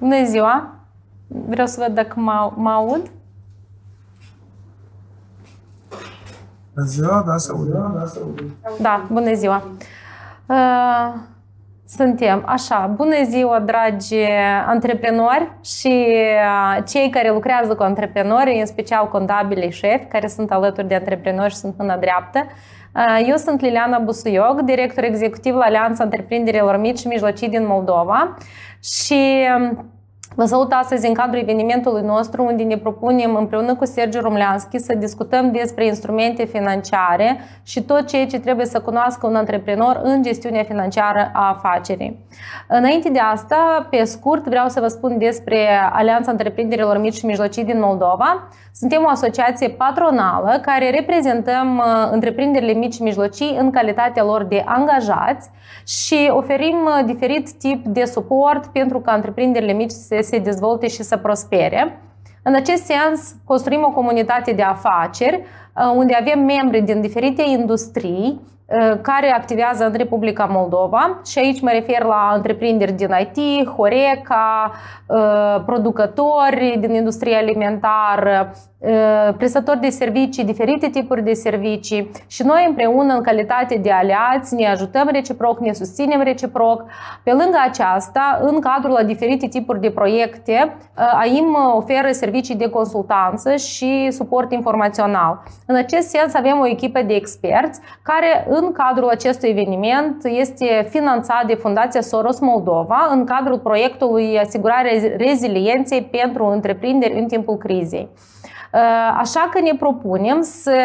Bună ziua! Vreau să văd dacă mă aud. Bună ziua, da, să aud. Da, da bună ziua! Uh, suntem așa, bună ziua dragi antreprenori și uh, cei care lucrează cu antreprenori, în special contabilii șefi care sunt alături de antreprenori și sunt mâna dreaptă. Uh, Uh, eu sunt Liliana Busuioc, director executiv la Alianța Întreprinderilor Mici și Mijlocii din Moldova și um, Vă salut astăzi în cadrul evenimentului nostru unde ne propunem împreună cu Sergiu Rumleanski să discutăm despre instrumente financiare și tot ceea ce trebuie să cunoască un antreprenor în gestiunea financiară a afacerii. Înainte de asta, pe scurt, vreau să vă spun despre Alianța Întreprinderilor Mici și Mijlocii din Moldova. Suntem o asociație patronală care reprezentăm uh, întreprinderile mici și mijlocii în calitatea lor de angajați și oferim uh, diferit tip de suport pentru ca întreprinderile mici să se dezvolte și să prospere. În acest sens, construim o comunitate de afaceri uh, unde avem membri din diferite industrii uh, care activează în Republica Moldova și aici mă refer la întreprinderi din IT, Horeca, uh, producători din industria alimentară, Ă, prestatori de servicii, diferite tipuri de servicii și noi împreună în calitate de aliați ne ajutăm reciproc, ne susținem reciproc. Pe lângă aceasta, în cadrul la diferite tipuri de proiecte, ă, AIM oferă servicii de consultanță și suport informațional. În acest sens avem o echipă de experți care în cadrul acestui eveniment este finanțat de Fundația Soros Moldova în cadrul proiectului Asigurarea rezilienței pentru întreprinderi în timpul crizei. Ă, așa că ne propunem să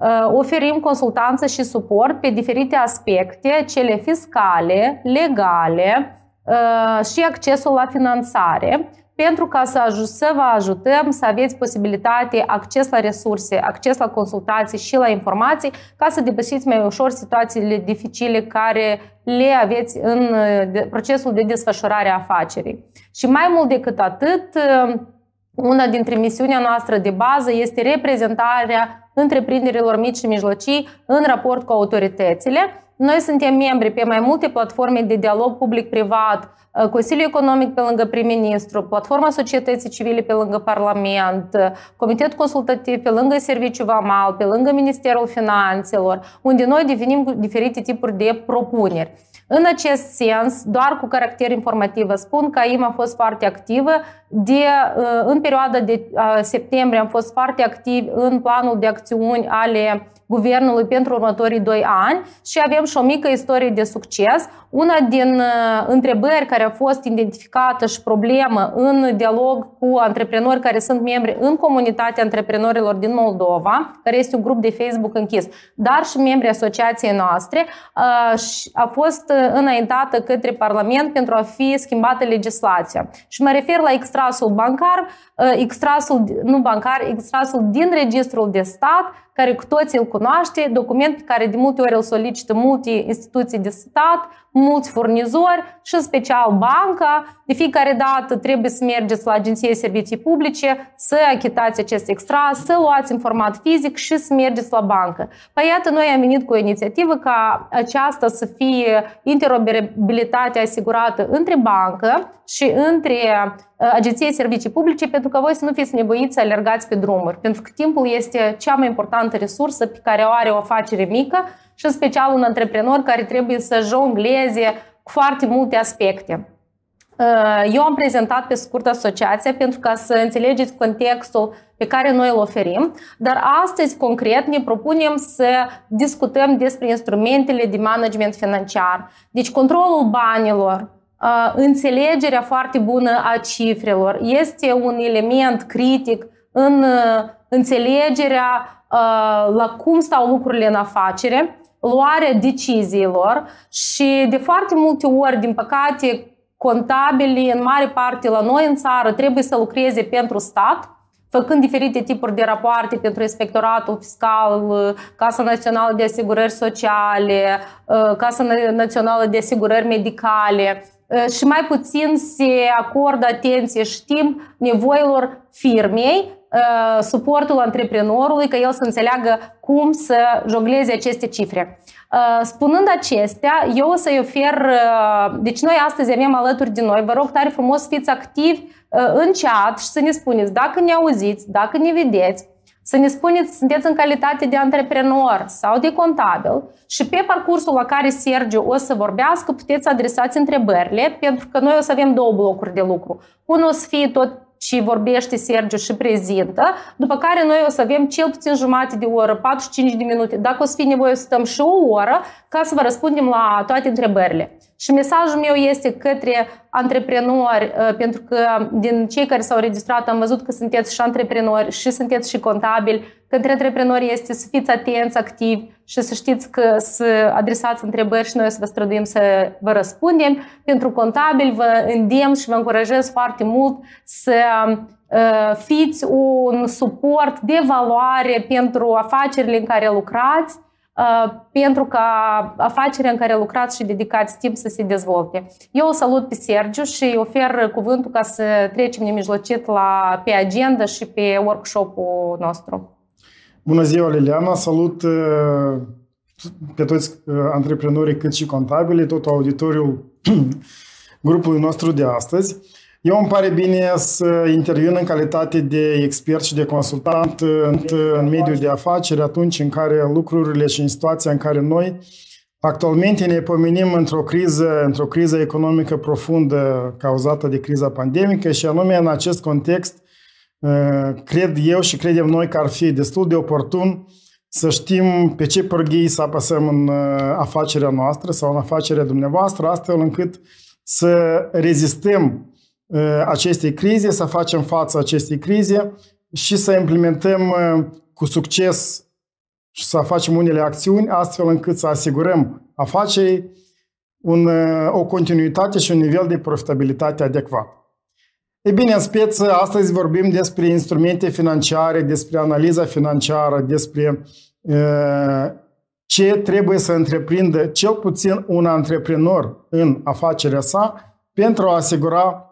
ă, oferim consultanță și suport pe diferite aspecte, cele fiscale, legale ă, și accesul la finanțare, pentru ca să, aj- să vă ajutăm să aveți posibilitate acces la resurse, acces la consultații și la informații, ca să depășiți mai ușor situațiile dificile care le aveți în procesul de desfășurare a afacerii. Și mai mult decât atât, una dintre misiunea noastră de bază este reprezentarea întreprinderilor mici și mijlocii în raport cu autoritățile. Noi suntem membri pe mai multe platforme de dialog public-privat, uh, Consiliul Economic pe lângă prim-ministru, Platforma Societății Civile pe lângă Parlament, uh, Comitet Consultativ pe lângă Serviciul Vamal, pe lângă Ministerul Finanțelor, unde noi devenim diferite tipuri de propuneri. În acest sens, doar cu caracter informativ vă spun că AIM a fost foarte activă. De, uh, în perioada de uh, septembrie am fost foarte activ în planul de acțiuni ale guvernului pentru următorii doi ani și avem și o mică istorie de succes. Una din uh, întrebări care a fost identificată și problemă în dialog cu antreprenori care sunt membri în comunitatea antreprenorilor din Moldova, care este un grup de Facebook închis, dar și membri asociației noastre, uh, a fost uh, înaintată către Parlament pentru a fi schimbată legislația. Și mă refer la extrasul bancar, extrasul, nu bancar, extrasul din registrul de stat, care cu toții îl cunosc cunoaște, document pe care de multe ori îl solicită multe instituții de stat, mulți furnizori și în special banca. De fiecare dată trebuie să mergeți la agenție servicii publice, să achitați acest extra, să luați în format fizic și să mergeți la bancă. Păi iată, noi am venit cu o inițiativă ca aceasta să fie interoperabilitatea asigurată între bancă și între Э, Agenției Servicii Publice pentru că voi să nu fiți nevoiți să alergați pe drumuri, pentru că timpul este cea mai importantă resursă pe care o are o afacere mică și în special un antreprenor care trebuie să jongleze cu foarte multe aspecte. Ă, eu am prezentat pe scurt asociația pentru ca să înțelegeți contextul pe care noi îl oferim, dar astăzi, concret, ne propunem să discutăm despre instrumentele de management financiar. Deci, controlul banilor, Uh, înțelegerea foarte bună a cifrelor. Este un element critic în uh, înțelegerea uh, la cum stau lucrurile în afacere, luarea deciziilor și de foarte multe ori, din păcate, contabili în mare parte la noi în țară trebuie să lucreze pentru stat, făcând diferite tipuri de rapoarte pentru inspectoratul fiscal, Casa Națională de Asigurări Sociale, Casa Națională de Asigurări Medicale, Э, și mai puțin se acordă atenție și timp nevoilor firmei, э, suportul antreprenorului, că el să înțeleagă cum să jogleze aceste cifre. Э, spunând acestea, eu o să-i ofer, deci noi astăzi avem alături de noi, vă rog tare frumos fiți activi în chat și să ne spuneți dacă ne auziți, dacă ne vedeți, să ne spuneți, sunteți în calitate de antreprenor sau de contabil și pe parcursul la care Sergiu o să vorbească, puteți adresați întrebările, pentru că noi o să avem două blocuri de lucru. Unul o să fie tot și vorbește Sergiu și prezintă, după care noi o să avem cel puțin jumate de oră, 45 de minute, dacă o să fie nevoie să stăm și o oră ca să vă răspundem la toate întrebările. Și mesajul meu este către antreprenori, ă, pentru că din cei care s-au registrat am văzut că sunteți și antreprenori și sunteți și contabili, către antreprenori este să fiți atenți, activi, și să știți că să adresați întrebări și noi o să vă străduim să vă răspundem. Pentru contabil vă îndemn și vă încurajez foarte mult să uh, fiți un suport de valoare pentru afacerile în care lucrați, uh, pentru ca afacerea în care lucrați și dedicați timp să se dezvolte. Eu salut pe Sergiu și ofer cuvântul ca să trecem nemijlocit la, pe agenda și pe workshop-ul nostru. Bună ziua, Liliana! Salut uh, pe toți uh, antreprenorii cât și contabili, tot auditoriul grupului nostru de astăzi. Eu îmi pare bine să intervin în calitate de expert și de consultant uh, în, mediul de afaceri atunci în care lucrurile și în situația în care noi actualmente ne pomenim într-o criză, într-o criză economică profundă cauzată de criza pandemică și anume în acest context – Ă, cred eu și credem noi că ar fi destul de oportun să știm pe ce pârghii să apăsăm în ă, afacerea noastră sau în afacerea dumneavoastră, astfel încât să rezistăm ă, acestei crize, să facem față acestei crize și să implementăm cu succes și să facem unele acțiuni astfel încât să asigurăm afacerii un, o continuitate și un nivel de profitabilitate adecvat. Ei bine, în speță, astăzi vorbim despre instrumente financiare, despre analiza financiară, despre ce trebuie să întreprindă cel puțin un antreprenor în afacerea sa pentru a asigura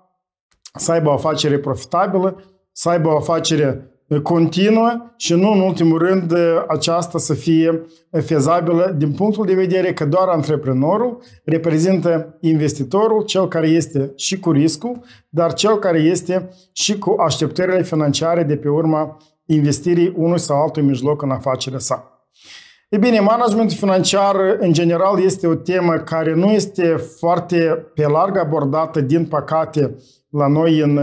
să aibă o afacere profitabilă, să aibă o afacere continuă și nu în ultimul rând aceasta să fie fezabilă din punctul de vedere că doar antreprenorul reprezintă investitorul, cel care este și cu riscul, dar cel care este și cu așteptările financiare de pe urma investirii unui sau altui mijloc în afacerea sa. E bine, managementul financiar în general este o temă care nu este foarte pe larg abordată, din păcate, la noi în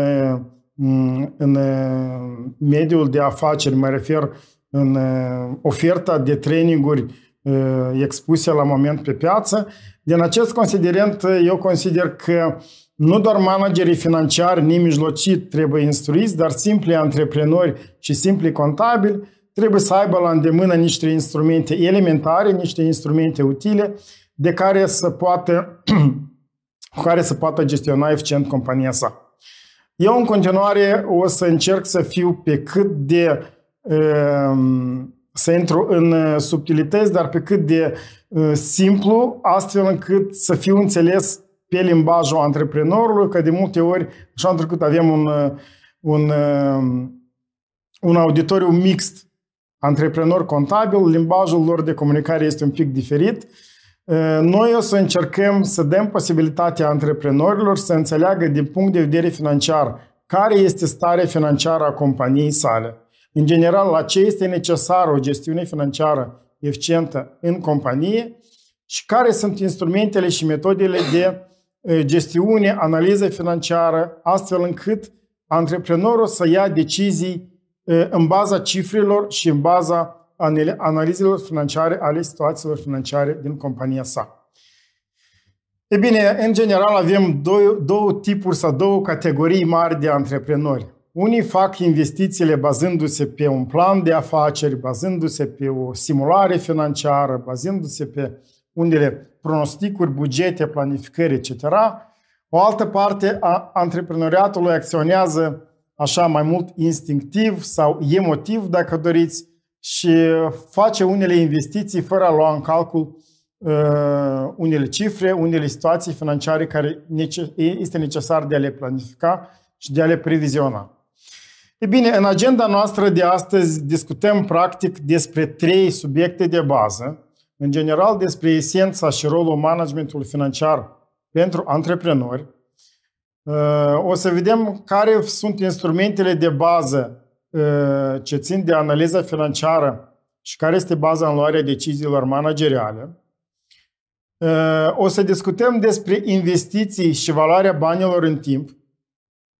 Mm, în eh, mediul de afaceri, mă refer în eh, oferta de traininguri eh, expuse la moment pe piață. Din acest considerent, eu consider că nu doar managerii financiari nemijlocit trebuie instruiți, dar simpli antreprenori și simpli contabili trebuie să aibă la îndemână niște instrumente elementare, niște instrumente utile de care să poată, cu care să poată gestiona eficient compania sa. Eu în continuare o să încerc să fiu pe cât de ehm, să intru în eh, subtilități, dar pe cât de eh, simplu, astfel încât să fiu înțeles pe limbajul antreprenorului, că de multe ori, așa întrucât avem un, eh, un, ehm, un auditoriu mixt antreprenor contabil, limbajul lor de comunicare este un pic diferit. Noi o să încercăm să dăm posibilitatea antreprenorilor să înțeleagă din punct de vedere financiar care este starea financiară a companiei sale. În general, la ce este necesară o gestiune financiară eficientă în companie și care sunt instrumentele și metodele de gestiune, analiză financiară, astfel încât antreprenorul să ia decizii în baza cifrelor și în baza analizelor financiare ale situațiilor financiare din compania sa. E bine, în general avem două, două tipuri sau două categorii mari de antreprenori. Unii fac investițiile bazându-se pe un plan de afaceri, bazându-se pe o simulare financiară, bazându-se pe unele pronosticuri, bugete, planificări, etc. O altă parte a antreprenoriatului acționează așa mai mult instinctiv sau emotiv, dacă doriți, și face unele investiții fără a lua în calcul uh, unele cifre, unele situații financiare care este necesar de a le planifica și de a le previziona. E bine, în agenda noastră de astăzi discutăm practic despre trei subiecte de bază, în general despre esența și rolul managementului financiar pentru antreprenori. Uh, o să vedem care sunt instrumentele de bază Uh, ce țin de analiza financiară și care este baza în luarea deciziilor manageriale. Uh, o să discutăm despre investiții și valoarea banilor în timp,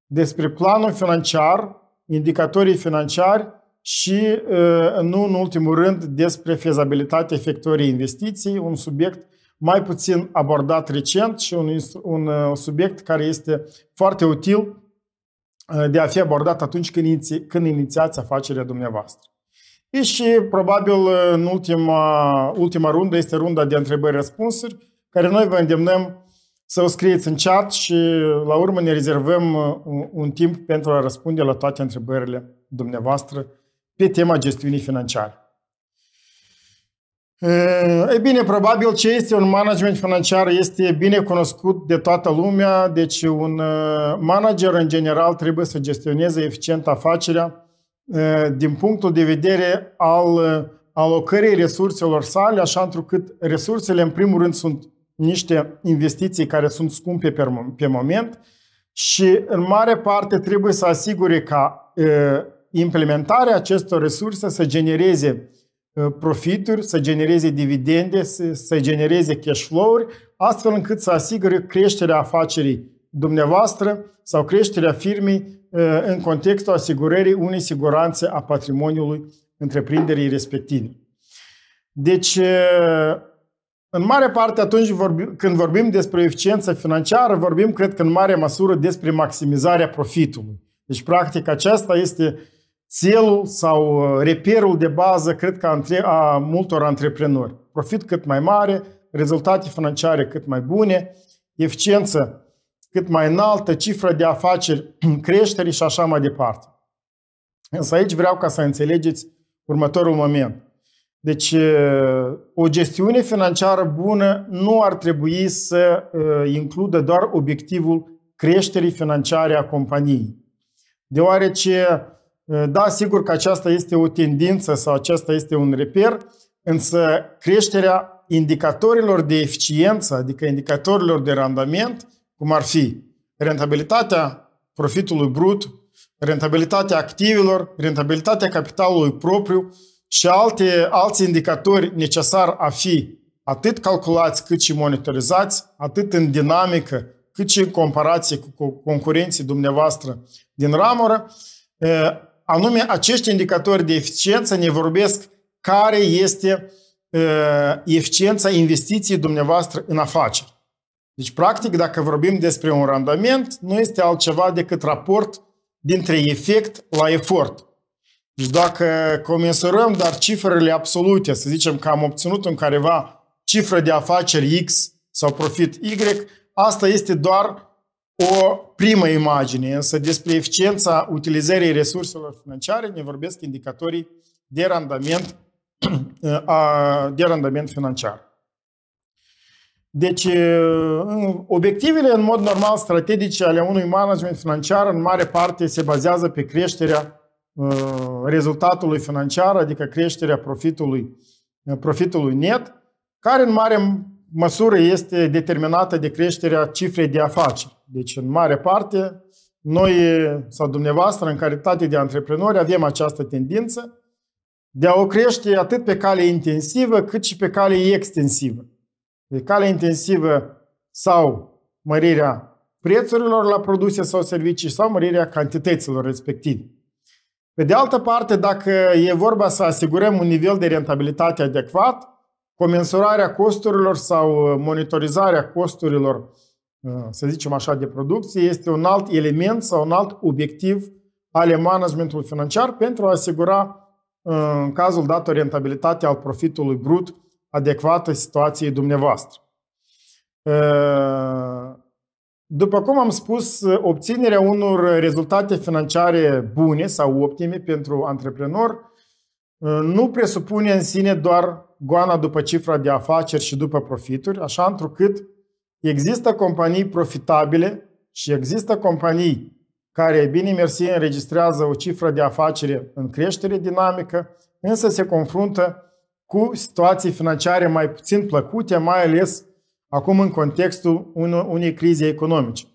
despre planul financiar, indicatorii financiari și, uh, nu în ultimul rând, despre fezabilitatea efectorii investiției, un subiect mai puțin abordat recent și un, un subiect care este foarte util Eh, de a fi abordat atunci când, iniți, când inițiați afacerea dumneavoastră. E și probabil eh, în ultima, ultima rundă este runda de întrebări-răspunsuri, care noi vă îndemnăm să o scrieți în chat și eh, la urmă ne rezervăm un, un timp pentru a răspunde la toate întrebările dumneavoastră pe tema gestiunii financiare. E eh, bine, probabil ce este un management financiar este bine cunoscut de toată lumea, deci un eh, manager în general trebuie să gestioneze eficient afacerea eh, din punctul de vedere al alocării resurselor sale, așa întrucât resursele în primul rând sunt niște investiții care sunt scumpe pe moment și în mare parte trebuie să asigure ca implementarea acestor resurse să genereze Uh, profituri, să genereze dividende, să, să genereze cash flow-uri, astfel încât să asigure creșterea afacerii dumneavoastră sau creșterea firmei uh, în contextul asigurării unei siguranțe a patrimoniului întreprinderii respective. Deci, uh, în mare parte, atunci când vorbim despre eficiență financiară, vorbim, cred că, în mare măsură despre maximizarea profitului. Deci, practic, aceasta este țelul sau uh, reperul de bază, cred că, a multor antreprenori. Profit cât mai mare, rezultate financiare cât mai bune, eficiență cât mai înaltă, cifră de afaceri, creștere și așa mai departe. Însă aici vreau ca să înțelegeți următorul moment. Deci, uh, o gestiune financiară bună nu ar trebui să uh, includă doar obiectivul creșterii financiare a companiei. Deoarece Ă, da, sigur că aceasta este o tendință sau aceasta este un reper, însă creșterea indicatorilor de eficiență, adică indicatorilor de randament, cum ar fi rentabilitatea profitului brut, rentabilitatea activelor, rentabilitatea capitalului propriu și alte, alți indicatori necesar a fi atât calculați cât și monitorizați, atât în dinamică cât și în comparație cu concurenții dumneavoastră din ramură, ă, Anume, acești indicatori de eficiență ne vorbesc care este eficiența investiției dumneavoastră în afaceri. Deci, practic, dacă vorbim despre un randament, nu este altceva decât raport dintre efect la efort. Deci dacă comensurăm dar cifrele absolute, să zicem că am obținut în careva cifră de afaceri X sau profit Y, asta este doar o primă imagine, însă despre eficiența utilizării resurselor financiare ne vorbesc indicatorii de randament, de randament financiar. Deci, obiectivele în mod normal strategice ale unui management financiar în mare parte se bazează pe creșterea uh, rezultatului financiar, adică creșterea profitului, uh, profitului net, care în mare măsură este determinată de creșterea cifrei de afaceri. Deci, în mare parte, noi eh, sau dumneavoastră, în calitate de antreprenori, avem această tendință de a o crește atât pe cale intensivă, cât și pe cale extensivă. Pe cale intensivă sau mărirea prețurilor la produse sau servicii sau mărirea cantităților respective. Pe de altă parte, dacă e vorba să asigurăm un nivel de rentabilitate adecvat, comensurarea costurilor sau uh, monitorizarea costurilor, uh, să zicem așa, de producție este un alt element sau un alt obiectiv ale managementului financiar pentru a asigura uh, în cazul dat o rentabilitate al profitului brut adecvată situației dumneavoastră. După cum am spus, obținerea unor rezultate financiare bune sau optime pentru antreprenor nu presupune în sine doar goana după cifra de afaceri și după profituri, așa întrucât există companii profitabile și există companii care, bine mersi, înregistrează o cifră de afacere în creștere dinamică, însă se confruntă cu situații financiare mai puțin plăcute, mai ales acum în contextul unei crize economice.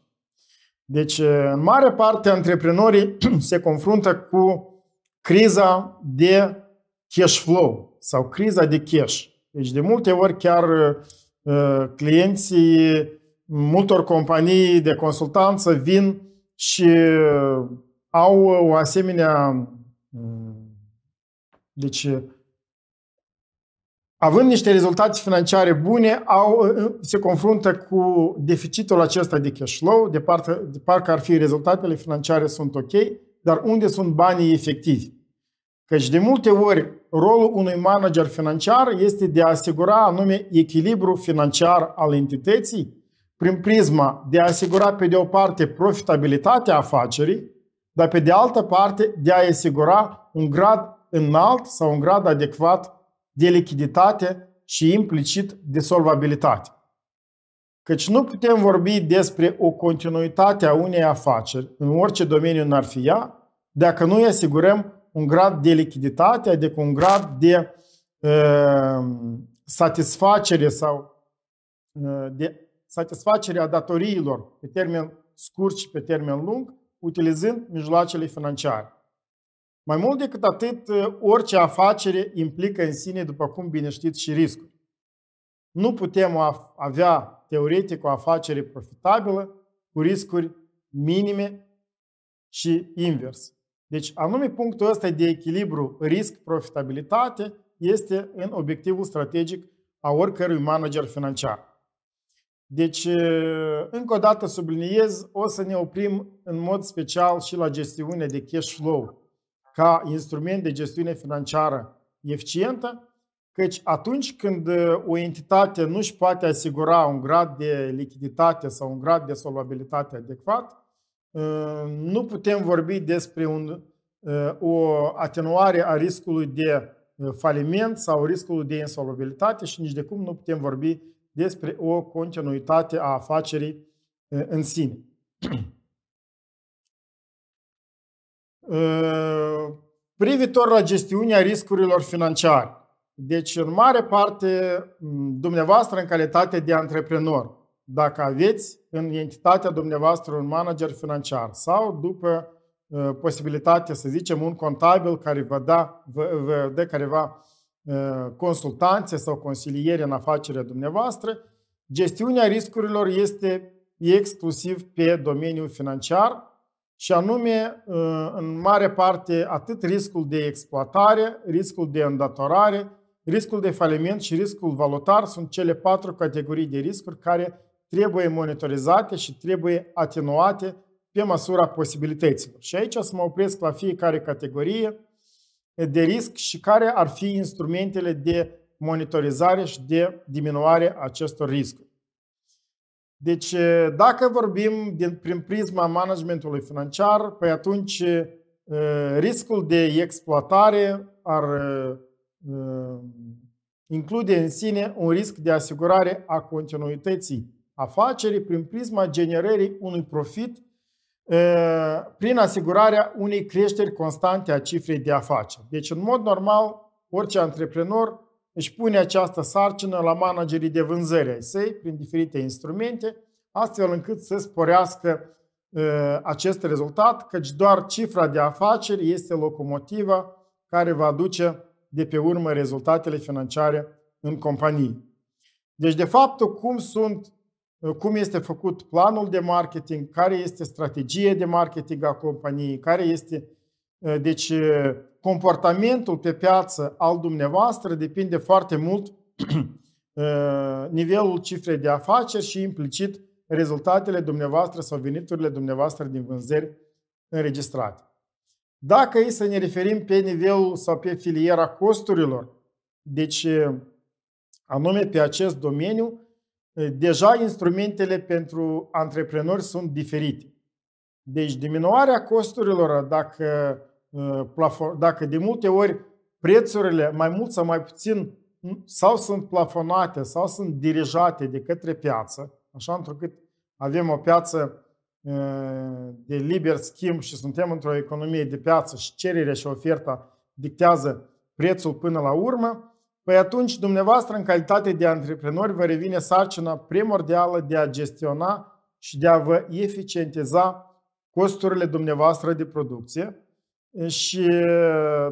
Deci, în mare parte, antreprenorii se confruntă cu criza de cash flow, sau criza de cash. Deci de multe ori chiar uh, clienții multor companii de consultanță vin și uh, au o asemenea mm, deci având niște rezultate financiare bune, au, uh, se confruntă cu deficitul acesta de cash flow, de, parte, de parcă ar fi rezultatele financiare sunt ok, dar unde sunt banii efectivi? Căci de multe ori rolul unui manager financiar este de a asigura anume echilibru financiar al entității prin prisma de a asigura pe de o parte profitabilitatea afacerii, dar pe de altă parte de a asigura un grad înalt sau un grad adecvat de lichiditate și implicit de solvabilitate. Căci nu putem vorbi despre o continuitate a unei afaceri, în orice domeniu n-ar fi ea, dacă nu îi asigurăm un grad de lichiditate, adică un grad de uh, satisfacere sau uh, de satisfacerea datoriilor pe termen scurt și pe termen lung, utilizând mijloacele financiare. Mai mult decât atât, orice afacere implică în sine, după cum bine știți, și riscuri. Nu putem avea teoretic o afacere profitabilă cu riscuri minime și invers. Deci, anume punctul ăsta de echilibru risc-profitabilitate este în obiectivul strategic a oricărui manager financiar. Deci, încă o dată subliniez, o să ne oprim în mod special și la gestiunea de cash flow ca instrument de gestiune financiară eficientă, căci atunci când o entitate nu își poate asigura un grad de lichiditate sau un grad de solvabilitate adecvat, Ă, nu putem vorbi despre un, ă, o atenuare a riscului de ă, faliment sau riscul de insolubilitate și nici de cum nu putem vorbi despre o continuitate a afacerii în sine. Privitor la gestiunea riscurilor financiare. Deci, în mare parte, dumneavoastră, în calitate de antreprenor, dacă aveți în entitatea dumneavoastră un manager financiar sau după uh, posibilitate, să zicem, un contabil care vă, da, vă, vă dă careva uh, consultanțe sau consiliere în afacerea dumneavoastră, gestiunea riscurilor este exclusiv pe domeniul financiar și anume, uh, în mare parte, atât riscul de exploatare, riscul de îndatorare, riscul de faliment și riscul valutar sunt cele patru categorii de riscuri care trebuie monitorizate și trebuie atenuate pe măsura posibilităților. Și aici să mă opresc la fiecare categorie de risc și care ar fi instrumentele de monitorizare și de diminuare acestor riscuri. Deci, dacă vorbim din, prin prisma managementului financiar, păi atunci riscul de exploatare ar include în sine un risc de asigurare a continuității afacerii prin prisma generării unui profit prin asigurarea unei creșteri constante a cifrei de afaceri. Deci, în mod normal, orice antreprenor își pune această sarcină la managerii de vânzări ai săi prin diferite instrumente, astfel încât să sporească acest rezultat, căci doar cifra de afaceri este locomotiva care va aduce de pe urmă rezultatele financiare în companie. Deci, de fapt, cum sunt cum este făcut planul de marketing, care este strategia de marketing a companiei, care este uh, deci uh, comportamentul pe piață al dumneavoastră depinde foarte mult uh, nivelul cifrei de afaceri și implicit rezultatele dumneavoastră sau veniturile dumneavoastră din vânzări înregistrate. Dacă e să ne referim pe nivelul sau pe filiera costurilor, deci anume pe acest domeniu, deja instrumentele pentru antreprenori sunt diferite. Deci diminuarea costurilor, dacă, dacă de multe ori prețurile, mai mult sau mai puțin, sau sunt plafonate sau sunt dirijate de către piață, așa întrucât avem o piață de liber schimb și suntem într-o economie de piață și cererea și oferta dictează prețul până la urmă, Păi atunci, dumneavoastră, în calitate de antreprenori, vă revine sarcina primordială de a gestiona și de a vă eficientiza costurile dumneavoastră de producție. Și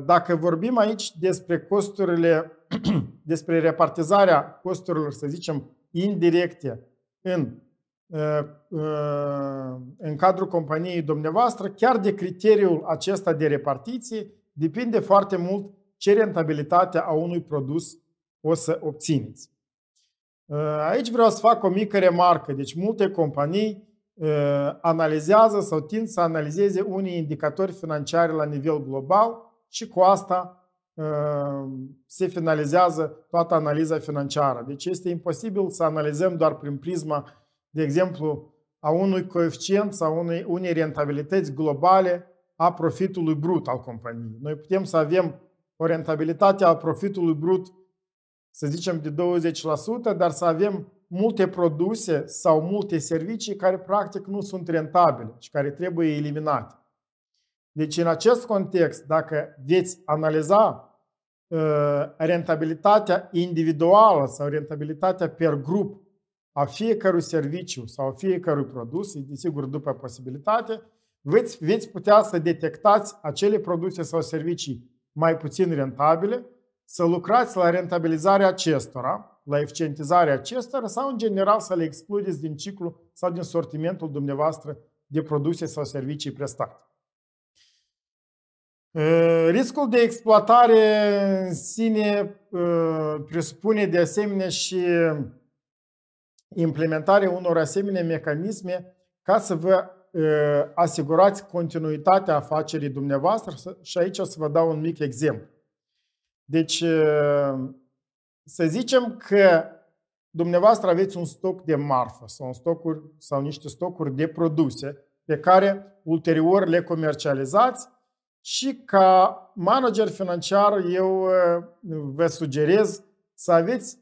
dacă vorbim aici despre costurile, despre repartizarea costurilor, să zicem, indirecte în, ă, ă, în cadrul companiei dumneavoastră, chiar de criteriul acesta de repartiție depinde foarte mult ce rentabilitate a unui produs o să obțineți. Uh, aici vreau să fac o mică remarcă. Deci multe companii uh, analizează sau tind să analizeze unii indicatori financiari la nivel global și cu asta uh, se finalizează toată analiza financiară. Deci este imposibil să analizăm doar prin prisma, de exemplu, a unui coeficient sau unei, unei rentabilități globale a profitului brut al companiei. Noi putem să avem o rentabilitate a profitului brut, să zicem, de 20%, dar să avem multe produse sau multe servicii care practic nu sunt rentabile și care trebuie eliminate. Deci, în acest context, dacă veți analiza uh, rentabilitatea individuală sau rentabilitatea per grup a fiecărui serviciu sau a fiecărui produs, desigur după posibilitate, veți, veți putea să detectați acele produse sau servicii mai puțin rentabile, să lucrați la rentabilizarea acestora, la eficientizarea acestora sau, în general, să le excludeți din ciclu sau din sortimentul dumneavoastră de produse sau servicii prestate. Riscul de exploatare în sine presupune de asemenea și implementarea unor asemenea mecanisme ca să vă asigurați continuitatea afacerii dumneavoastră și aici o să vă dau un mic exemplu. Deci, să zicem că dumneavoastră aveți un stoc de marfă sau, un stocuri, sau niște stocuri de produse pe care ulterior le comercializați și ca manager financiar eu vă sugerez să aveți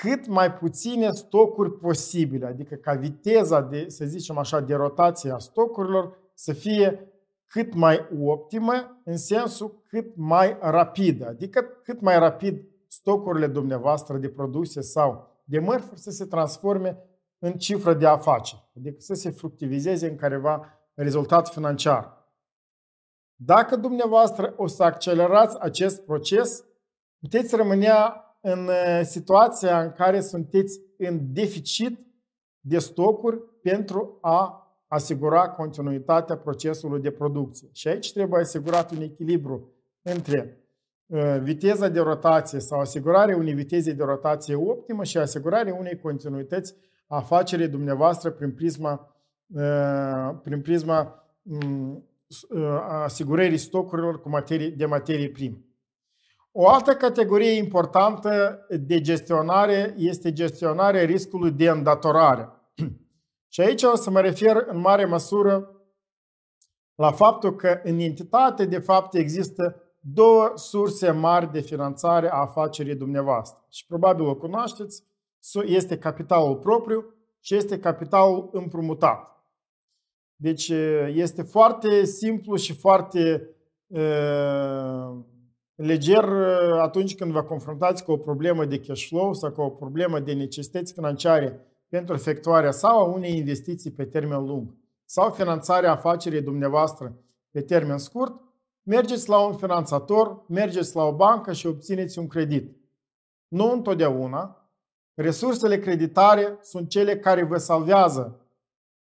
cât mai puține stocuri posibile, adică ca viteza de, să zicem așa, de rotație a stocurilor să fie cât mai optimă, în sensul cât mai rapidă, adică cât mai rapid stocurile dumneavoastră de produse sau de mărfuri să se transforme în cifră de afaceri, adică să se fructivizeze în careva rezultat financiar. Dacă dumneavoastră o să accelerați acest proces, puteți rămânea în situația în care sunteți în deficit de stocuri pentru a asigura continuitatea procesului de producție. Și aici trebuie asigurat un echilibru între viteza de rotație sau asigurarea unei viteze de rotație optimă și asigurarea unei continuități a afacerii dumneavoastră prin prisma, prin prisma asigurării stocurilor cu materii, de materie primă. O altă categorie importantă de gestionare este gestionarea riscului de îndatorare. Și aici o să mă refer în mare măsură la faptul că în entitate, de fapt, există două surse mari de finanțare a afacerii dumneavoastră. Și probabil o cunoașteți, este capitalul propriu și este capitalul împrumutat. Deci este foarte simplu și foarte uh, leger uh, atunci când vă confruntați cu o problemă de cash flow sau cu o problemă de necesități financiare pentru efectuarea sau a unei investiții pe termen lung sau finanțarea afacerii dumneavoastră pe termen scurt, mergeți la un finanțator, mergeți la o bancă și obțineți un credit. Nu întotdeauna. Resursele creditare sunt cele care vă salvează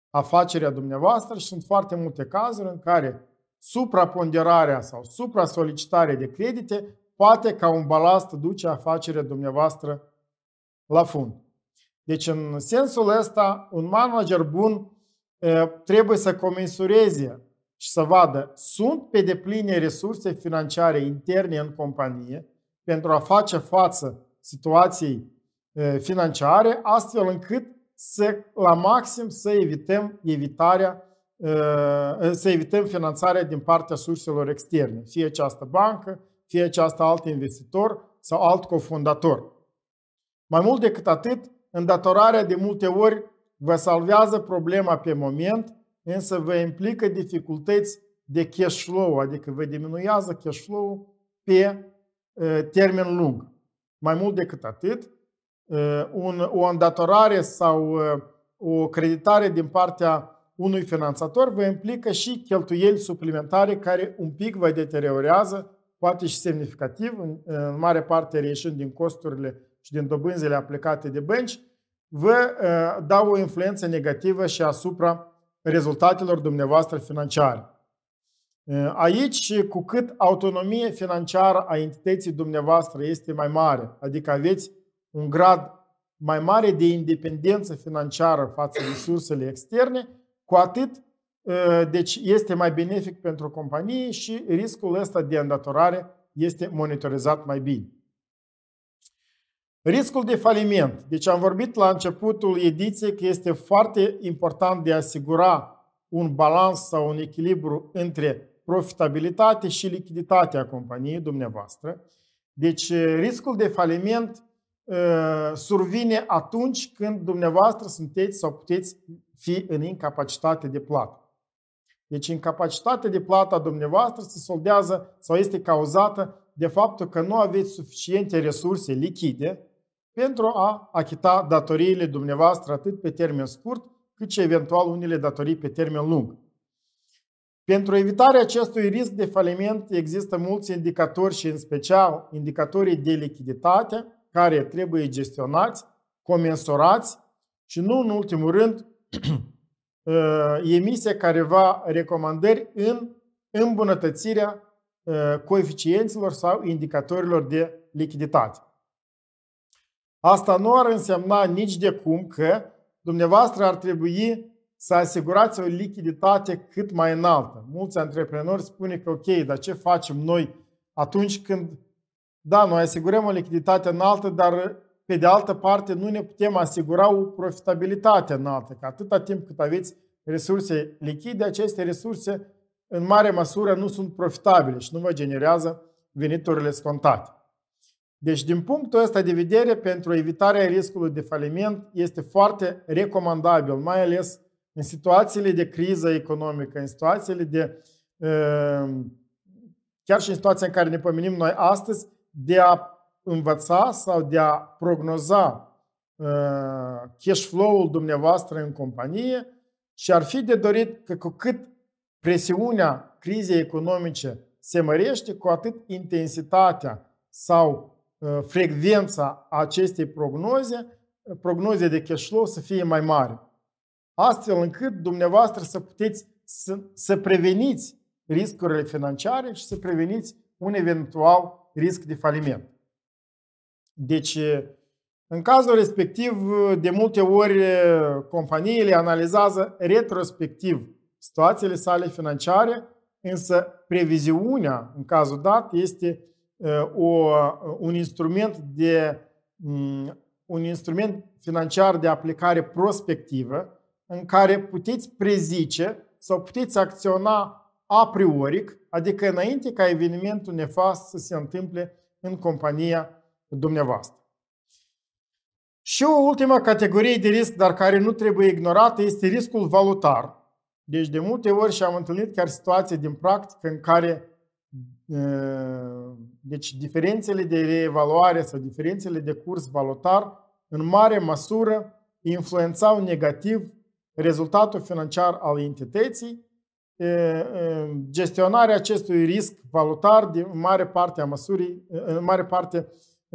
afacerea dumneavoastră și sunt foarte multe cazuri în care supraponderarea sau supra-solicitarea de credite poate ca un balast duce afacerea dumneavoastră la fund. Deci în sensul ăsta, un manager bun trebuie să comensureze și să vadă sunt pe depline resurse financiare interne în companie pentru a face față situației financiare, astfel încât să, la maxim să evităm evitarea să evităm finanțarea din partea surselor externe, fie această bancă, fie această alt investitor sau alt cofondator. Mai mult decât atât, îndatorarea de multe ori vă salvează problema pe moment, însă vă implică dificultăți de cash flow, adică vă diminuează cash flow pe ă, termen lung. Mai mult decât atât, ă, un, o îndatorare sau ă, o creditare din partea unui finanțator vă implică și cheltuieli suplimentare care un pic vă deteriorează, poate și semnificativ, în, mare parte reieșind din costurile și din dobânzile aplicate de bănci, vă ă, dau o influență negativă și asupra rezultatelor dumneavoastră financiare. Ă, aici, cu cât autonomie financiară a entității dumneavoastră este mai mare, adică aveți un grad mai mare de independență financiară față de sursele externe, cu atât ă, deci este mai benefic pentru companie și riscul ăsta de îndatorare este monitorizat mai bine. Riscul de faliment. Deci am vorbit la începutul ediției că este foarte important de a asigura un balans sau un echilibru între profitabilitate și lichiditatea companiei dumneavoastră. Deci riscul de faliment ă, survine atunci când dumneavoastră sunteți sau puteți fi în incapacitate de plată. Deci incapacitatea de plată a dumneavoastră se soldează sau este cauzată de faptul că nu aveți suficiente resurse lichide pentru a achita datoriile dumneavoastră atât pe termen scurt, cât și eventual unele datorii pe termen lung. Pentru evitarea acestui risc de faliment există mulți indicatori și în special indicatorii de lichiditate care trebuie gestionați, comensurați și nu în ultimul rând Uh, emise careva recomandări în îmbunătățirea uh, coeficienților sau indicatorilor de lichiditate. Asta nu ar însemna nici de cum că dumneavoastră ar trebui să asigurați o lichiditate cât mai înaltă. Mulți antreprenori spune că ok, dar ce facem noi atunci când, da, noi asigurăm o lichiditate înaltă, dar pe de altă parte, nu ne putem asigura o profitabilitate înaltă, că atâta timp cât aveți resurse lichide, aceste resurse în mare măsură nu sunt profitabile și nu vă generează veniturile scontate. Deci, din punctul ăsta de vedere, pentru evitarea riscului de faliment este foarte recomandabil, mai ales în situațiile de criză economică, în situațiile de. Uh, chiar și în situația în care ne pomenim noi astăzi, de a învăța sau de a prognoza ă, cash flow-ul dumneavoastră în companie și ar fi de dorit că cu cât presiunea crizei economice se mărește, cu atât intensitatea sau ă, frecvența acestei prognoze, prognoze de cash flow să fie mai mare. Astfel încât dumneavoastră să puteți să, să preveniți riscurile financiare și să preveniți un eventual risc de faliment. Deci, în cazul respectiv, de multe ori companiile analizează retrospectiv situațiile sale financiare, însă previziunea, în cazul dat, este o, un instrument de un instrument financiar de aplicare prospectivă în care puteți prezice sau puteți acționa a prioric, adică înainte ca evenimentul nefast să se întâmple în compania dumneavoastră. Și o ultima categorie de risc, dar care nu trebuie ignorată, este riscul valutar. Deci de multe ori și am întâlnit chiar situații din practică în care deci diferențele de reevaluare sau diferențele de curs valutar în mare măsură influențau negativ rezultatul financiar al entității. Gestionarea acestui risc valutar din mare parte a măsurii, în mare parte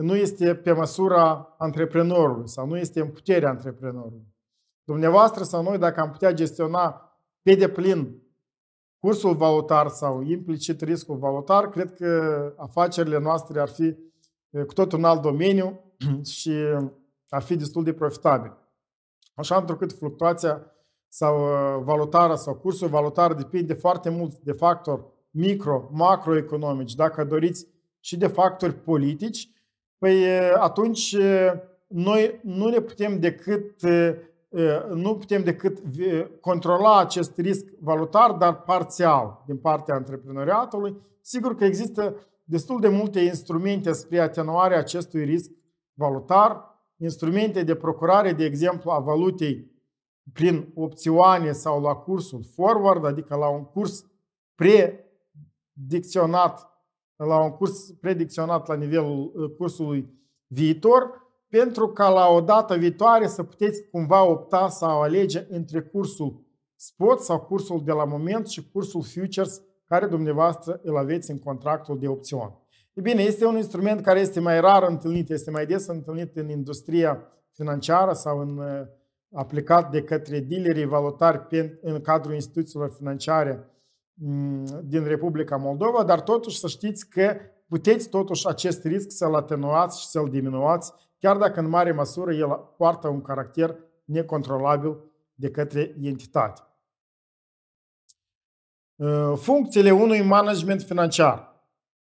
nu este pe măsura antreprenorului sau nu este în puterea antreprenorului. Dumneavoastră sau noi, dacă am putea gestiona pe deplin cursul valutar sau implicit riscul valutar, cred că afacerile noastre ar fi cu tot un alt domeniu și ar fi destul de profitabil. Așa întrucât fluctuația sau valutară sau cursul valutar depinde foarte mult de factori micro, macroeconomici, dacă doriți, și de factori politici, Păi atunci noi nu ne putem decât nu putem decât controla acest risc valutar, dar parțial din partea antreprenoriatului. Sigur că există destul de multe instrumente spre atenuarea acestui risc valutar, instrumente de procurare, de exemplu, a valutei prin opțioane sau la cursul forward, adică la un curs predicționat la un curs predicționat la nivelul uh, cursului viitor, pentru ca la o dată viitoare să puteți cumva opta sau alege între cursul spot sau cursul de la moment și cursul futures care dumneavoastră îl aveți în contractul de opțiune. E bine, este un instrument care este mai rar întâlnit, este mai des întâlnit în industria financiară sau în uh, aplicat de către dealerii valutari în cadrul instituțiilor financiare Mm, din Republica Moldova, dar totuși să știți că puteți totuși acest risc să-l atenuați și să-l diminuați, chiar dacă în mare măsură el poartă un caracter necontrolabil de către entitate. Uh, funcțiile unui management financiar.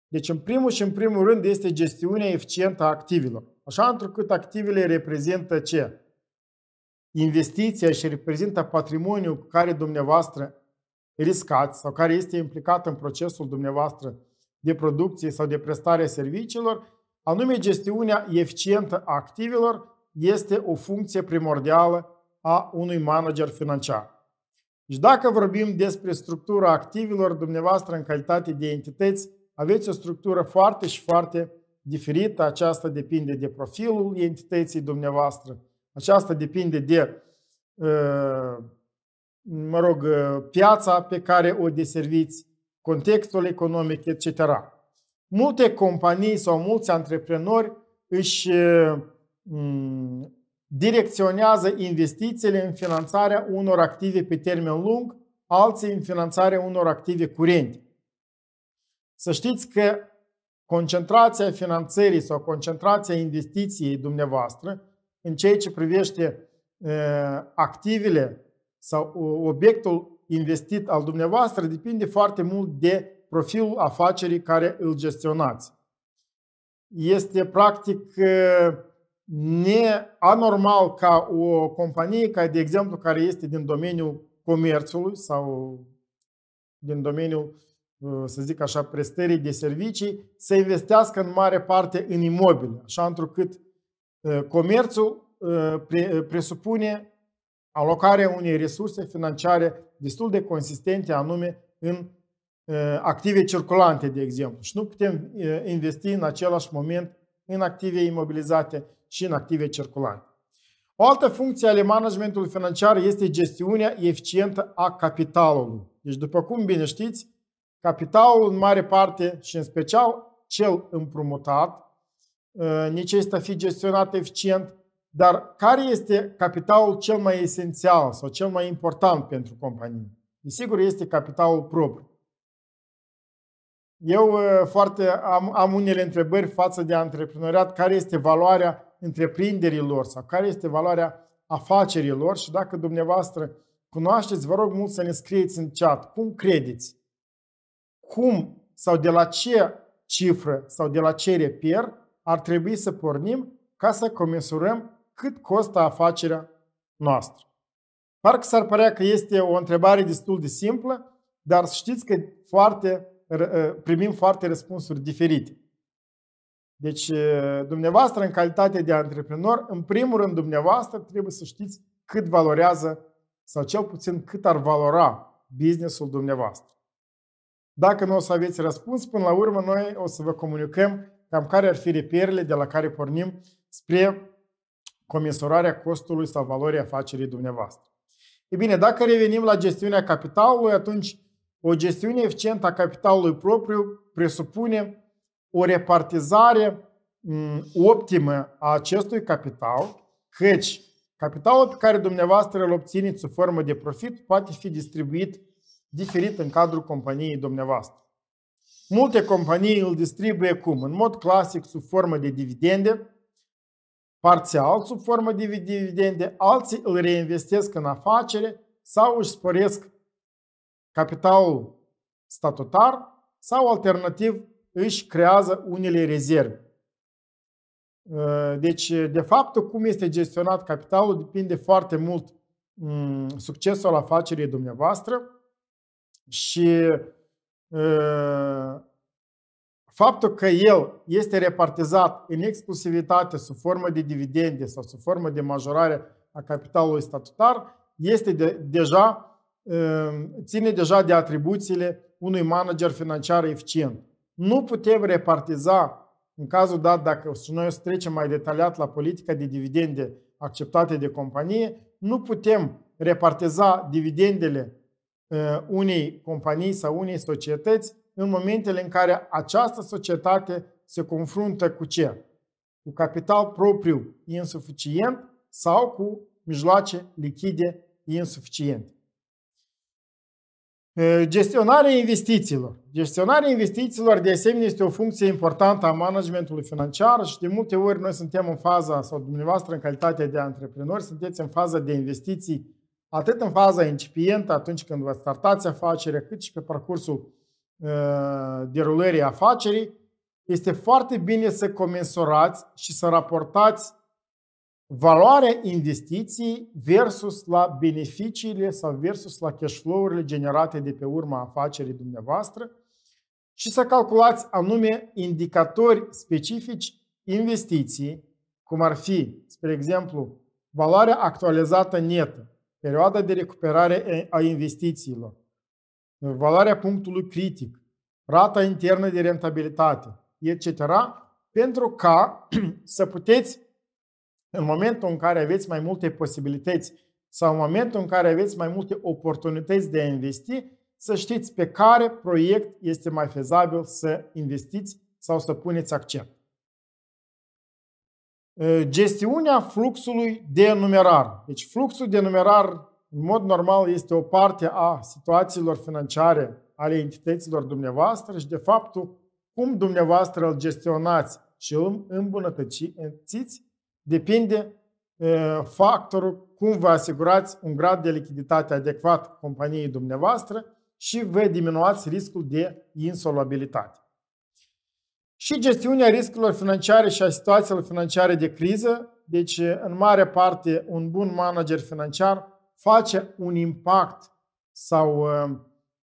Deci, în primul și în primul rând, este gestiunea eficientă a activilor. Așa întrucât activele reprezintă ce? Investiția și reprezintă patrimoniul cu care dumneavoastră riscați sau care este implicat în procesul dumneavoastră de producție sau de prestare a serviciilor, anume gestiunea eficientă a activelor este o funcție primordială a unui manager financiar. Și deci dacă vorbim despre structura activelor, dumneavoastră în calitate de entități aveți o structură foarte și foarte diferită. Aceasta depinde de profilul entității dumneavoastră, aceasta depinde de uh, mă rog, uh, piața pe care o deserviți, contextul economic, etc. Multe companii sau mulți antreprenori își uh, direcționează investițiile în finanțarea unor active pe termen lung, alții în finanțarea unor active curente. Să știți că concentrația finanțării sau concentrația investiției dumneavoastră în ceea ce privește uh, activele sau obiectul investit al dumneavoastră depinde foarte mult de profilul afacerii care îl gestionați. Este practic neanormal ca o companie, ca de exemplu, care este din domeniul comerțului sau din domeniul, să zic așa, prestării de servicii, să investească în mare parte în imobile, așa întrucât comerțul presupune alocarea unei resurse financiare destul de consistente, anume în uh, active circulante, de exemplu. Și nu putem uh, investi în același moment în active imobilizate și în active circulante. O altă funcție ale managementului financiar este gestiunea eficientă a capitalului. Deci, după cum bine știți, capitalul în mare parte și în special cel împrumutat uh, necesită fi gestionat eficient dar care este capitalul cel mai esențial sau cel mai important pentru companie? Desigur, este capitalul propriu. Eu uh, foarte, am, am unele întrebări față de antreprenoriat, care este valoarea întreprinderilor sau care este valoarea afacerilor și dacă dumneavoastră cunoașteți, vă rog mult să ne scrieți în chat cum credeți, cum sau de la ce cifră sau de la ce reper ar trebui să pornim ca să comensurăm cât costă afacerea noastră. Parcă s-ar părea că este o întrebare destul de simplă, dar știți că foarte, ă, primim foarte răspunsuri diferite. Deci, ă, dumneavoastră, în calitate de antreprenor, în primul rând, dumneavoastră trebuie să știți cât valorează sau cel puțin cât ar valora businessul dumneavoastră. Dacă nu o să aveți răspuns, până la urmă noi o să vă comunicăm cam care ar fi reperele de la care pornim spre comisurarea costului sau valorii afacerii dumneavoastră. E bine, dacă revenim la gestiunea capitalului, atunci o gestiune eficientă a capitalului propriu presupune o repartizare mm, optimă a acestui capital, căci capitalul pe care dumneavoastră îl obțineți sub formă de profit poate fi distribuit diferit în cadrul companiei dumneavoastră. Multe companii îl distribuie cum? În mod clasic, sub formă de dividende, parțial sub formă de dividende, alții îl reinvestesc în afacere sau își sporesc capitalul statutar sau alternativ își creează unele rezerve. Ă, deci, de fapt, cum este gestionat capitalul depinde foarte mult mm, succesul afacerii dumneavoastră și ă, faptul că el este repartizat în exclusivitate sub formă de dividende sau sub formă de majorare a capitalului statutar este de, deja uh, ține deja de atribuțiile unui manager financiar eficient. Nu putem repartiza, în cazul dat, dacă și noi o să trecem mai detaliat la politica de dividende acceptate de companie, nu putem repartiza dividendele uh, unei companii sau unei societăți în momentele în care această societate se confruntă cu ce? Cu capital propriu insuficient sau cu mijloace lichide insuficiente. Gestionarea investițiilor. Gestionarea investițiilor, de asemenea, este o funcție importantă a managementului financiar și de multe ori noi suntem în faza, sau dumneavoastră în calitate de antreprenori, sunteți în faza de investiții, atât în faza incipientă, atunci când vă startați afacerea, cât și pe parcursul Uh, derulării afacerii, este foarte bine să comensurați și să raportați valoarea investiției versus la beneficiile sau versus la cash flow-urile generate de pe urma afacerii dumneavoastră și să calculați anume indicatori specifici investiții, cum ar fi, spre exemplu, valoarea actualizată netă, perioada de recuperare a investițiilor, valoarea punctului critic, rata internă de rentabilitate, etc., pentru ca să puteți, în momentul în care aveți mai multe posibilități sau în momentul în care aveți mai multe oportunități de a investi, să știți pe care proiect este mai fezabil să investiți sau să puneți accent. Gestiunea fluxului de numerar. Deci fluxul de numerar în mod normal, este o parte a situațiilor financiare ale entităților dumneavoastră și de faptul cum dumneavoastră îl gestionați și îl îmbunătățiți depinde factorul cum vă asigurați un grad de lichiditate adecvat companiei dumneavoastră și vă diminuați riscul de insolvabilitate. Și gestiunea riscurilor financiare și a situațiilor financiare de criză, deci în mare parte un bun manager financiar face un impact sau uh,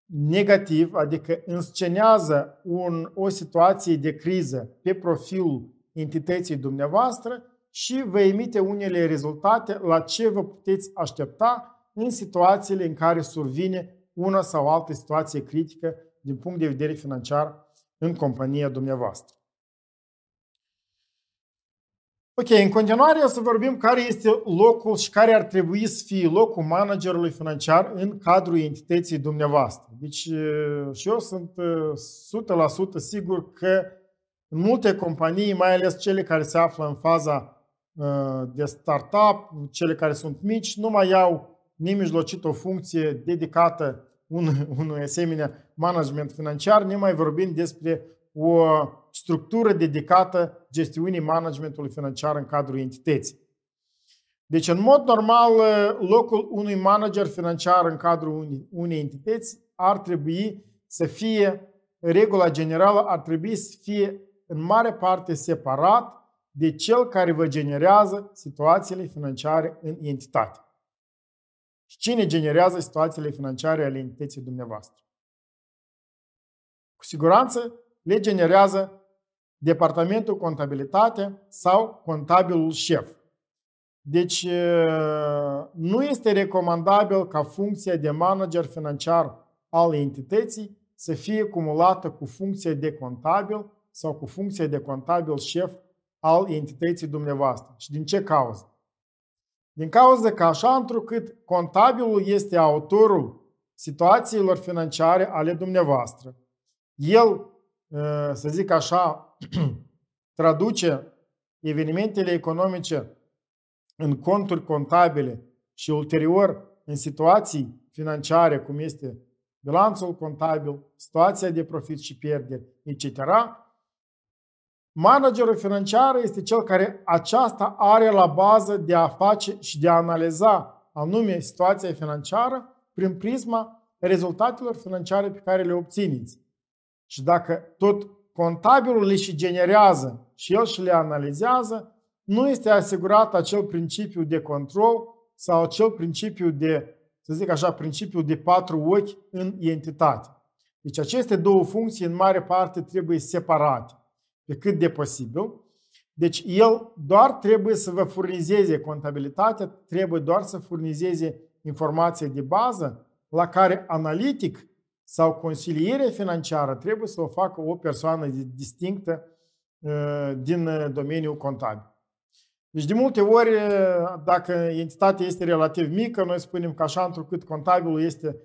negativ, adică înscenează un, o situație de criză pe profil entității dumneavoastră și vă emite unele rezultate la ce vă puteți aștepta în situațiile în care survine una sau altă situație critică din punct de vedere financiar în compania dumneavoastră. Ok, în continuare o să vorbim care este locul și care ar trebui să fie locul managerului financiar în cadrul entității dumneavoastră. Deci și eu sunt 100% sigur că în multe companii, mai ales cele care se află în faza de startup, cele care sunt mici, nu mai au nimijlocit o funcție dedicată unui, unui asemenea management financiar, nimai mai vorbim despre o structură dedicată gestiunii managementului financiar în cadrul entității. Deci, în mod normal, locul unui manager financiar în cadrul unei entități ar trebui să fie, regula generală ar trebui să fie în mare parte separat de cel care vă generează situațiile financiare în entitate. Și cine generează situațiile financiare ale entității dumneavoastră? Cu siguranță le generează departamentul contabilitate sau contabilul șef. Deci nu este recomandabil ca funcția de manager financiar al entității să fie cumulată cu funcția de contabil sau cu funcția de contabil șef al entității dumneavoastră. Și din ce cauză? Din cauza că așa întrucât contabilul este autorul situațiilor financiare ale dumneavoastră, el, să zic așa, traduce evenimentele economice în conturi contabile și ulterior în situații financiare, cum este bilanțul contabil, situația de profit și pierderi, etc. Managerul financiar este cel care aceasta are la bază de a face și de a analiza anume situația financiară prin prisma rezultatelor financiare pe care le obțineți. Și dacă tot contabilul le și generează și el și le analizează, nu este asigurat acel principiu de control sau acel principiu de, să zic așa, principiu de patru ochi în entitate. Deci aceste două funcții în mare parte trebuie separate, pe cât de posibil. Deci el doar trebuie să vă furnizeze contabilitatea, trebuie doar să furnizeze informația de bază la care analitic sau consiliere financiară trebuie să o facă o persoană distinctă ă, din ă, domeniul contabil. Deci de multe ori, ă, dacă entitatea este relativ mică, noi spunem că așa întrucât contabilul este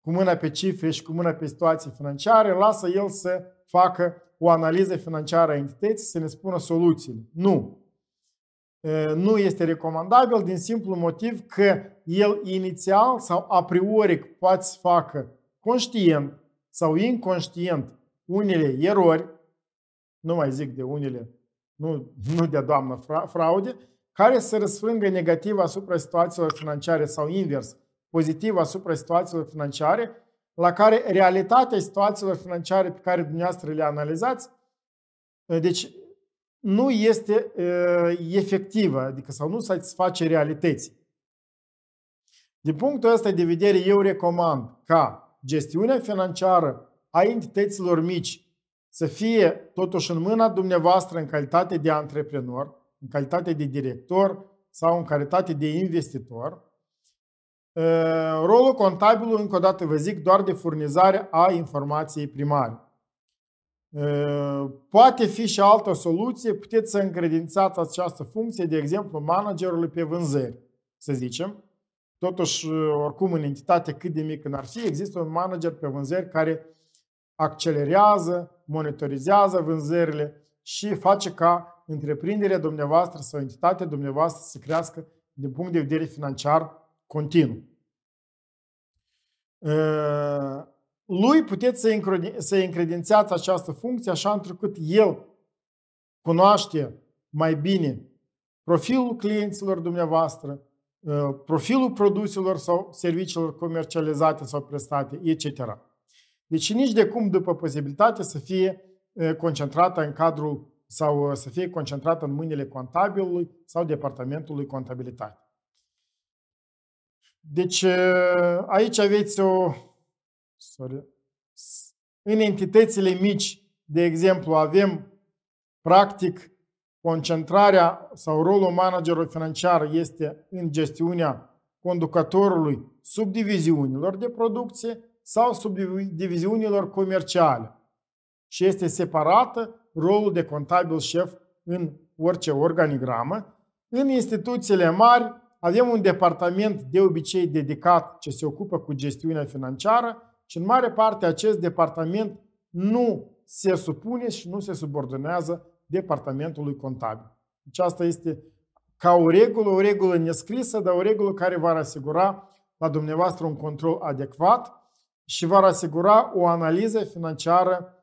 cu mâna pe cifre și cu mâna pe situații financiare, lasă el să facă o analiză financiară a entității, să ne spună soluțiile. Nu! Nu este recomandabil din simplu motiv că el inițial sau a priori poate să facă conștient sau inconștient unele erori, nu mai zic de unele, nu, nu de doamnă fraude, care se răsfrângă negativ asupra situațiilor financiare sau invers, pozitiv asupra situațiilor financiare, la care realitatea situațiilor financiare pe care dumneavoastră le analizați, deci nu este efectivă, adică sau nu satisface realității. Din punctul ăsta de vedere, eu recomand ca gestiunea financiară a entităților mici să fie totuși în mâna dumneavoastră în calitate de antreprenor, în calitate de director sau în calitate de investitor. Ă, rolul contabilului, încă o dată vă zic, doar de furnizare a informației primare. Ă, poate fi și altă soluție, puteți să încredințați această funcție, de exemplu, managerului pe vânzări, să zicem, Totuși, uh, oricum, în entitate cât de mică n-ar fi, există un manager pe vânzări care accelerează, monitorizează vânzările și face ca întreprinderea dumneavoastră sau entitatea dumneavoastră să crească din punct de vedere financiar continuu. Uh, lui puteți să încredințați această funcție așa întrucât el cunoaște mai bine profilul clienților dumneavoastră, profilul produselor sau serviciilor comercializate sau prestate, etc. Deci nici de cum după posibilitate să fie concentrată în cadrul sau să fie concentrată în mâinile contabilului sau departamentului contabilitate. Deci aici aveți o... Sorry. În entitățile mici, de exemplu, avem practic Concentrarea sau rolul managerului financiar este în gestiunea conducătorului subdiviziunilor de producție sau subdiviziunilor comerciale și este separată rolul de contabil șef în orice organigramă. În instituțiile mari avem un departament de obicei dedicat ce se ocupă cu gestiunea financiară și în mare parte acest departament nu se supune și nu se subordonează departamentului contabil. Deci asta este ca o regulă, o regulă nescrisă, dar o regulă care va asigura la dumneavoastră un control adecvat și va asigura o analiză financiară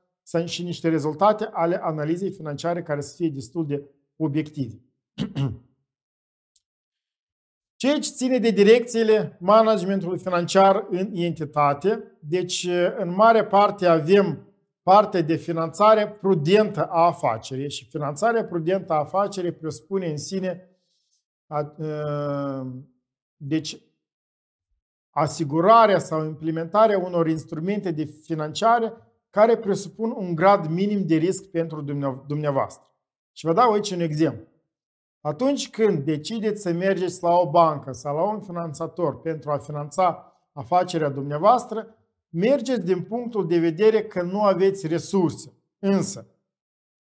și niște rezultate ale analizei financiare care să fie destul de obiective. Ceea ce ține de direcțiile managementului financiar în entitate, deci în mare parte avem Partea de finanțare prudentă a afacerii și finanțarea prudentă a afacerii presupune în sine ă, deci asigurarea sau implementarea unor instrumente de financiare care presupun un grad minim de risc pentru dumneavoastră. Și vă dau aici un exemplu. Atunci când decideți să mergeți la o bancă sau la un finanțator pentru a finanța afacerea dumneavoastră, mergeți din punctul de vedere că nu aveți resurse. Însă,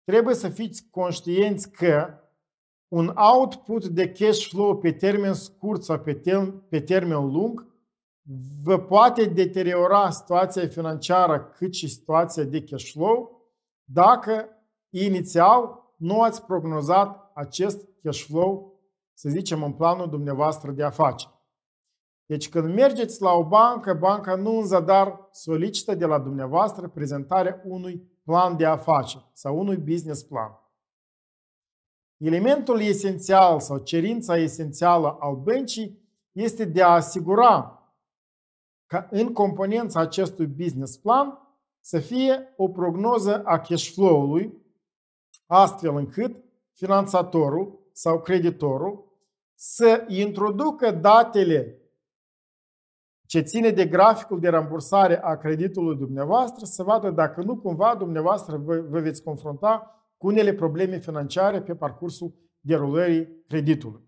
trebuie să fiți conștienți că un output de cash flow pe termen scurt sau pe, term, pe termen lung vă poate deteriora situația financiară cât și situația de cash flow dacă inițial nu ați prognozat acest cash flow, să zicem, în planul dumneavoastră de afaceri. Deci când mergeți la o bancă, banca nu în zadar solicită de la dumneavoastră prezentarea unui plan de afaceri sau unui business plan. Elementul esențial sau cerința esențială al băncii este de a asigura că în componența acestui business plan să fie o prognoză a cash flow-ului, astfel încât finanțatorul sau creditorul să introducă datele ce ține de graficul de rambursare a creditului dumneavoastră, să vadă dacă nu cumva dumneavoastră vă veți confrunta cu unele probleme financiare pe parcursul derulării creditului.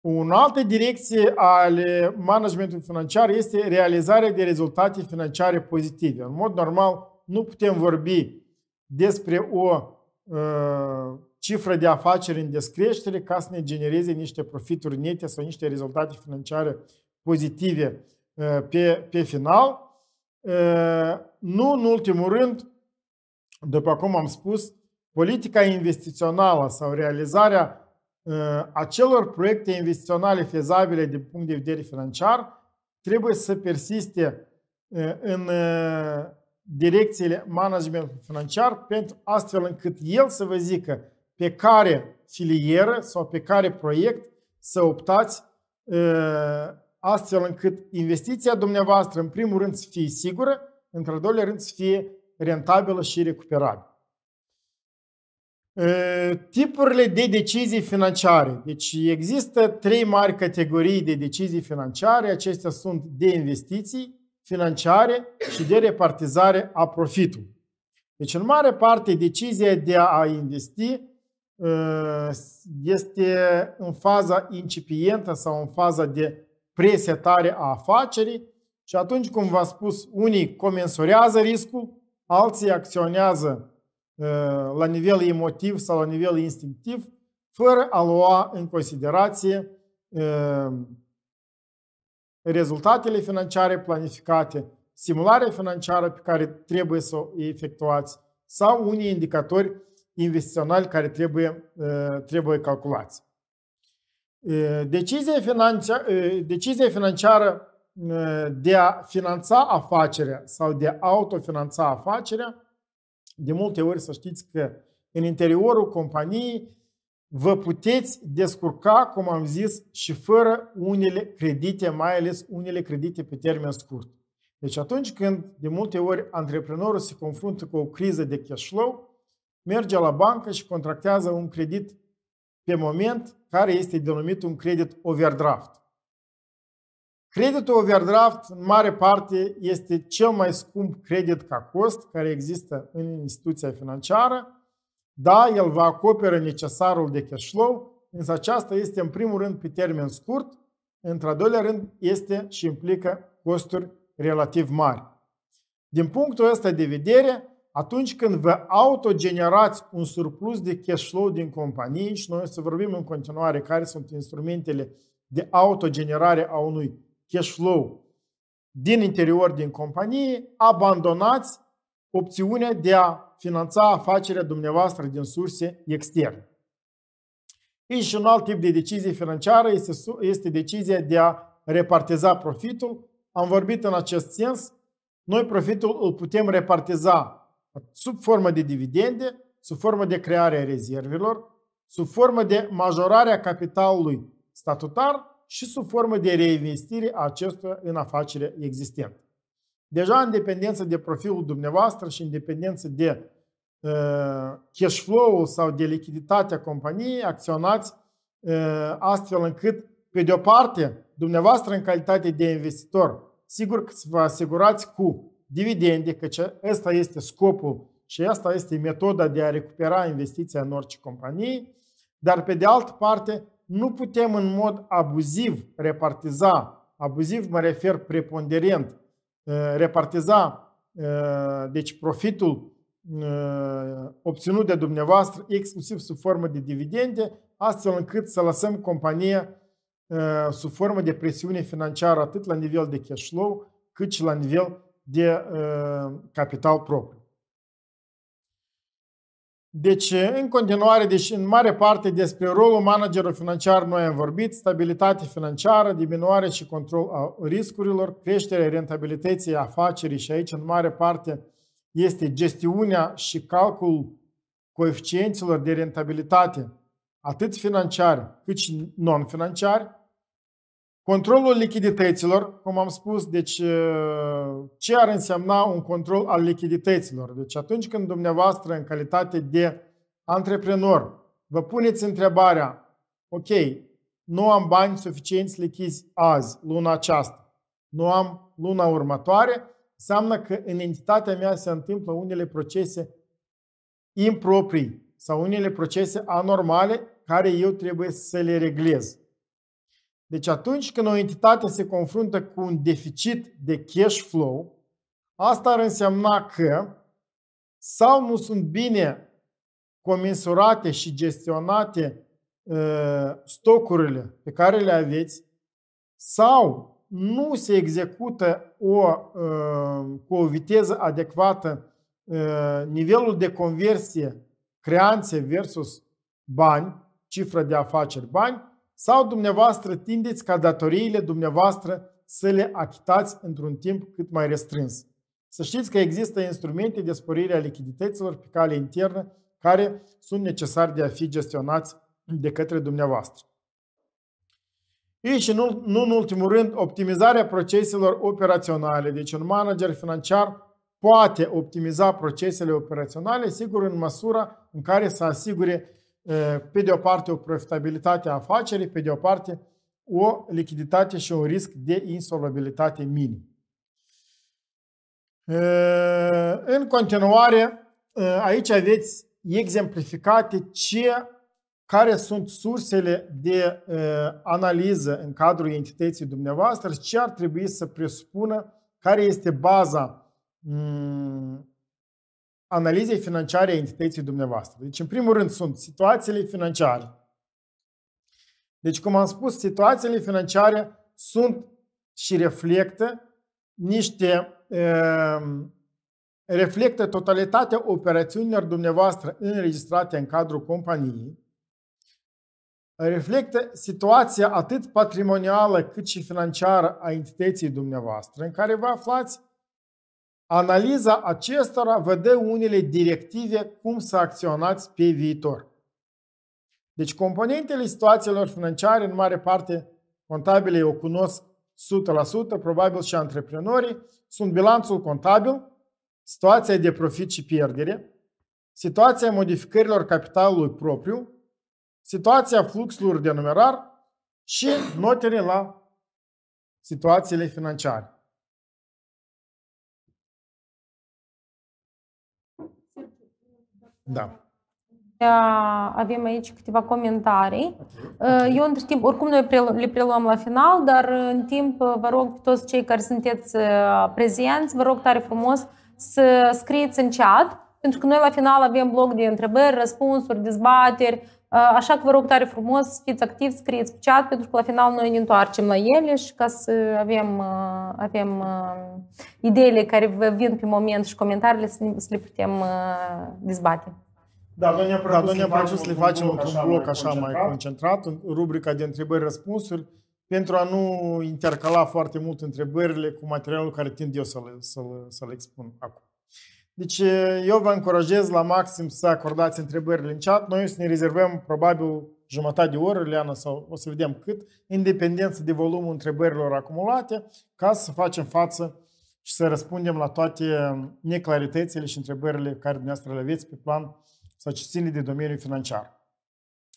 O altă direcție ale managementului financiar este realizarea de rezultate financiare pozitive. În mod normal, nu putem vorbi despre o uh, cifră de afaceri în descreștere ca să ne genereze niște profituri nete sau niște rezultate financiare pozitive uh, pe, pe final. Uh, nu în ultimul rând, după cum am spus, politica investițională sau realizarea uh, acelor proiecte investiționale fezabile din punct de vedere financiar trebuie să persiste în direcțiile management financiar pentru astfel încât el să vă zică pe care filieră sau pe care proiect să optați astfel încât investiția dumneavoastră, în primul rând, să fie sigură, într al doilea rând, să fie rentabilă și recuperabilă. Ă, tipurile de decizii financiare. Deci există trei mari categorii de decizii financiare. Acestea sunt de investiții financiare și de repartizare a profitului. Deci, în mare parte, decizia de a investi ă, este în faza incipientă sau în faza de presetare a afacerii și atunci, cum v-am spus, unii comensurează riscul, alții acționează uh, la nivel emotiv sau la nivel instinctiv, fără a lua în considerație uh, rezultatele financiare planificate, simularea financiară pe care trebuie să o efectuați sau unii indicatori investiționali care trebuie, uh, trebuie calculați. Decizia financiară, decizia financiară de a finanța afacerea sau de a autofinanța afacerea, de multe ori să știți că în interiorul companiei vă puteți descurca, cum am zis, și fără unele credite, mai ales unele credite pe termen scurt. Deci atunci când de multe ori antreprenorul se confruntă cu o criză de cash flow, merge la bancă și contractează un credit pe moment care este denumit un credit overdraft. Creditul overdraft, în mare parte, este cel mai scump credit ca cost care există în instituția financiară. Da, el va acoperă necesarul de cash flow, însă aceasta este în primul rând pe termen scurt, într-al doilea rând este și implică costuri relativ mari. Din punctul ăsta de vedere, atunci când vă autogenerați un surplus de cash flow din companie și noi o să vorbim în continuare care sunt instrumentele de autogenerare a unui cash flow din interior din companie, abandonați opțiunea de a finanța afacerea dumneavoastră din surse externe. E și un alt tip de decizie financiară este, este decizia de a repartiza profitul. Am vorbit în acest sens. Noi profitul îl putem repartiza sub formă de dividende, sub formă de creare a rezervelor, sub formă de majorare a capitalului statutar și sub formă de reinvestire a acestuia în afacere existentă. Deja în dependență de profilul dumneavoastră și în dependență de uh, cash flow-ul sau de lichiditatea companiei, acționați uh, astfel încât, pe de o parte, dumneavoastră în calitate de investitor, sigur că vă asigurați cu dividende, căci ăsta este scopul și asta este metoda de a recupera investiția în orice companie, dar pe de altă parte nu putem în mod abuziv repartiza, abuziv mă refer preponderent, uh, repartiza uh, deci profitul uh, obținut de dumneavoastră exclusiv sub formă de dividende, astfel încât să lăsăm compania sub formă de presiune financiară atât la nivel de cash flow cât și la nivel de uh, capital propriu. Deci, în continuare, deci în mare parte despre rolul managerului financiar noi am vorbit, stabilitate financiară, diminuare și control a riscurilor, creșterea rentabilității afacerii și aici în mare parte este gestiunea și calculul coeficienților de rentabilitate, atât financiar, cât și non financiar Controlul lichidităților, cum am spus, deci uh, ce ar însemna un control al lichidităților? Deci atunci când dumneavoastră, în calitate de antreprenor, vă puneți întrebarea, ok, nu am bani suficienți lichizi azi, luna aceasta, nu am luna următoare, înseamnă că în entitatea mea se întâmplă unele procese improprii sau unele procese anormale care eu trebuie să le reglez. Deci atunci când o entitate se confruntă cu un deficit de cash flow, asta ar însemna că sau nu sunt bine comensurate și gestionate uh, stocurile pe care le aveți, sau nu se execută o, uh, cu o viteză adecvată uh, nivelul de conversie creanțe versus bani, cifră de afaceri bani, sau dumneavoastră tindeți ca datoriile dumneavoastră să le achitați într-un timp cât mai restrâns. Să știți că există instrumente de sporire a lichidităților pe cale internă care sunt necesari de a fi gestionați de către dumneavoastră. Ei și nu, nu în ultimul rând, optimizarea proceselor operaționale. Deci un manager financiar poate optimiza procesele operaționale, sigur, în măsura în care să asigure pe de o parte o profitabilitate a afacerii, pe de o parte o lichiditate și un risc de insolvabilitate minim. În continuare, aici aveți exemplificate ce, care sunt sursele de analiză în cadrul entității dumneavoastră, ce ar trebui să presupună, care este baza analizei financiare a entității dumneavoastră. Deci, în primul rând, sunt situațiile financiare. Deci, cum am spus, situațiile financiare sunt și reflectă niște ehm, reflectă totalitatea operațiunilor dumneavoastră înregistrate în cadrul companiei, reflectă situația atât patrimonială cât și financiară a entității dumneavoastră în care vă aflați, Analiza acestora vă dă unele directive cum să acționați pe viitor. Deci componentele situațiilor financiare, în mare parte contabile o cunosc 100%, probabil și antreprenorii, sunt bilanțul contabil, situația de profit și pierdere, situația modificărilor capitalului propriu, situația fluxurilor de numerar și notele la situațiile financiare. Da. da. Avem aici câteva comentarii. Okay. Uh, eu, între timp, oricum noi le preluăm la final, dar uh, în timp uh, vă rog pe toți cei care sunteți prezenți, vă rog tare frumos să scrieți în chat, pentru că noi la final avem bloc de întrebări, răspunsuri, dezbateri, Э, așa că vă rog tare frumos, fiți activi, scrieți pe chat, pentru că la final noi ne întoarcem la ele și ca să avem, uh, avem uh, ideile care vă vin pe moment și comentariile să le putem uh, dezbate. Da, noi ne propus, da, noi ne să le facem într-un bloc așa, așa mai concentrat, în rubrica de întrebări-răspunsuri, pentru a nu intercala foarte mult întrebările cu materialul care tind eu să le, să le, să le expun acum. Deci eu vă încurajez la maxim să acordați întrebările în chat. Noi o să ne rezervăm probabil jumătate de oră, Leana, sau o să vedem cât, independență de volumul întrebărilor acumulate, ca să facem față și să răspundem la toate neclaritățile și întrebările care dumneavoastră le aveți pe plan sau ce ține de domeniul financiar.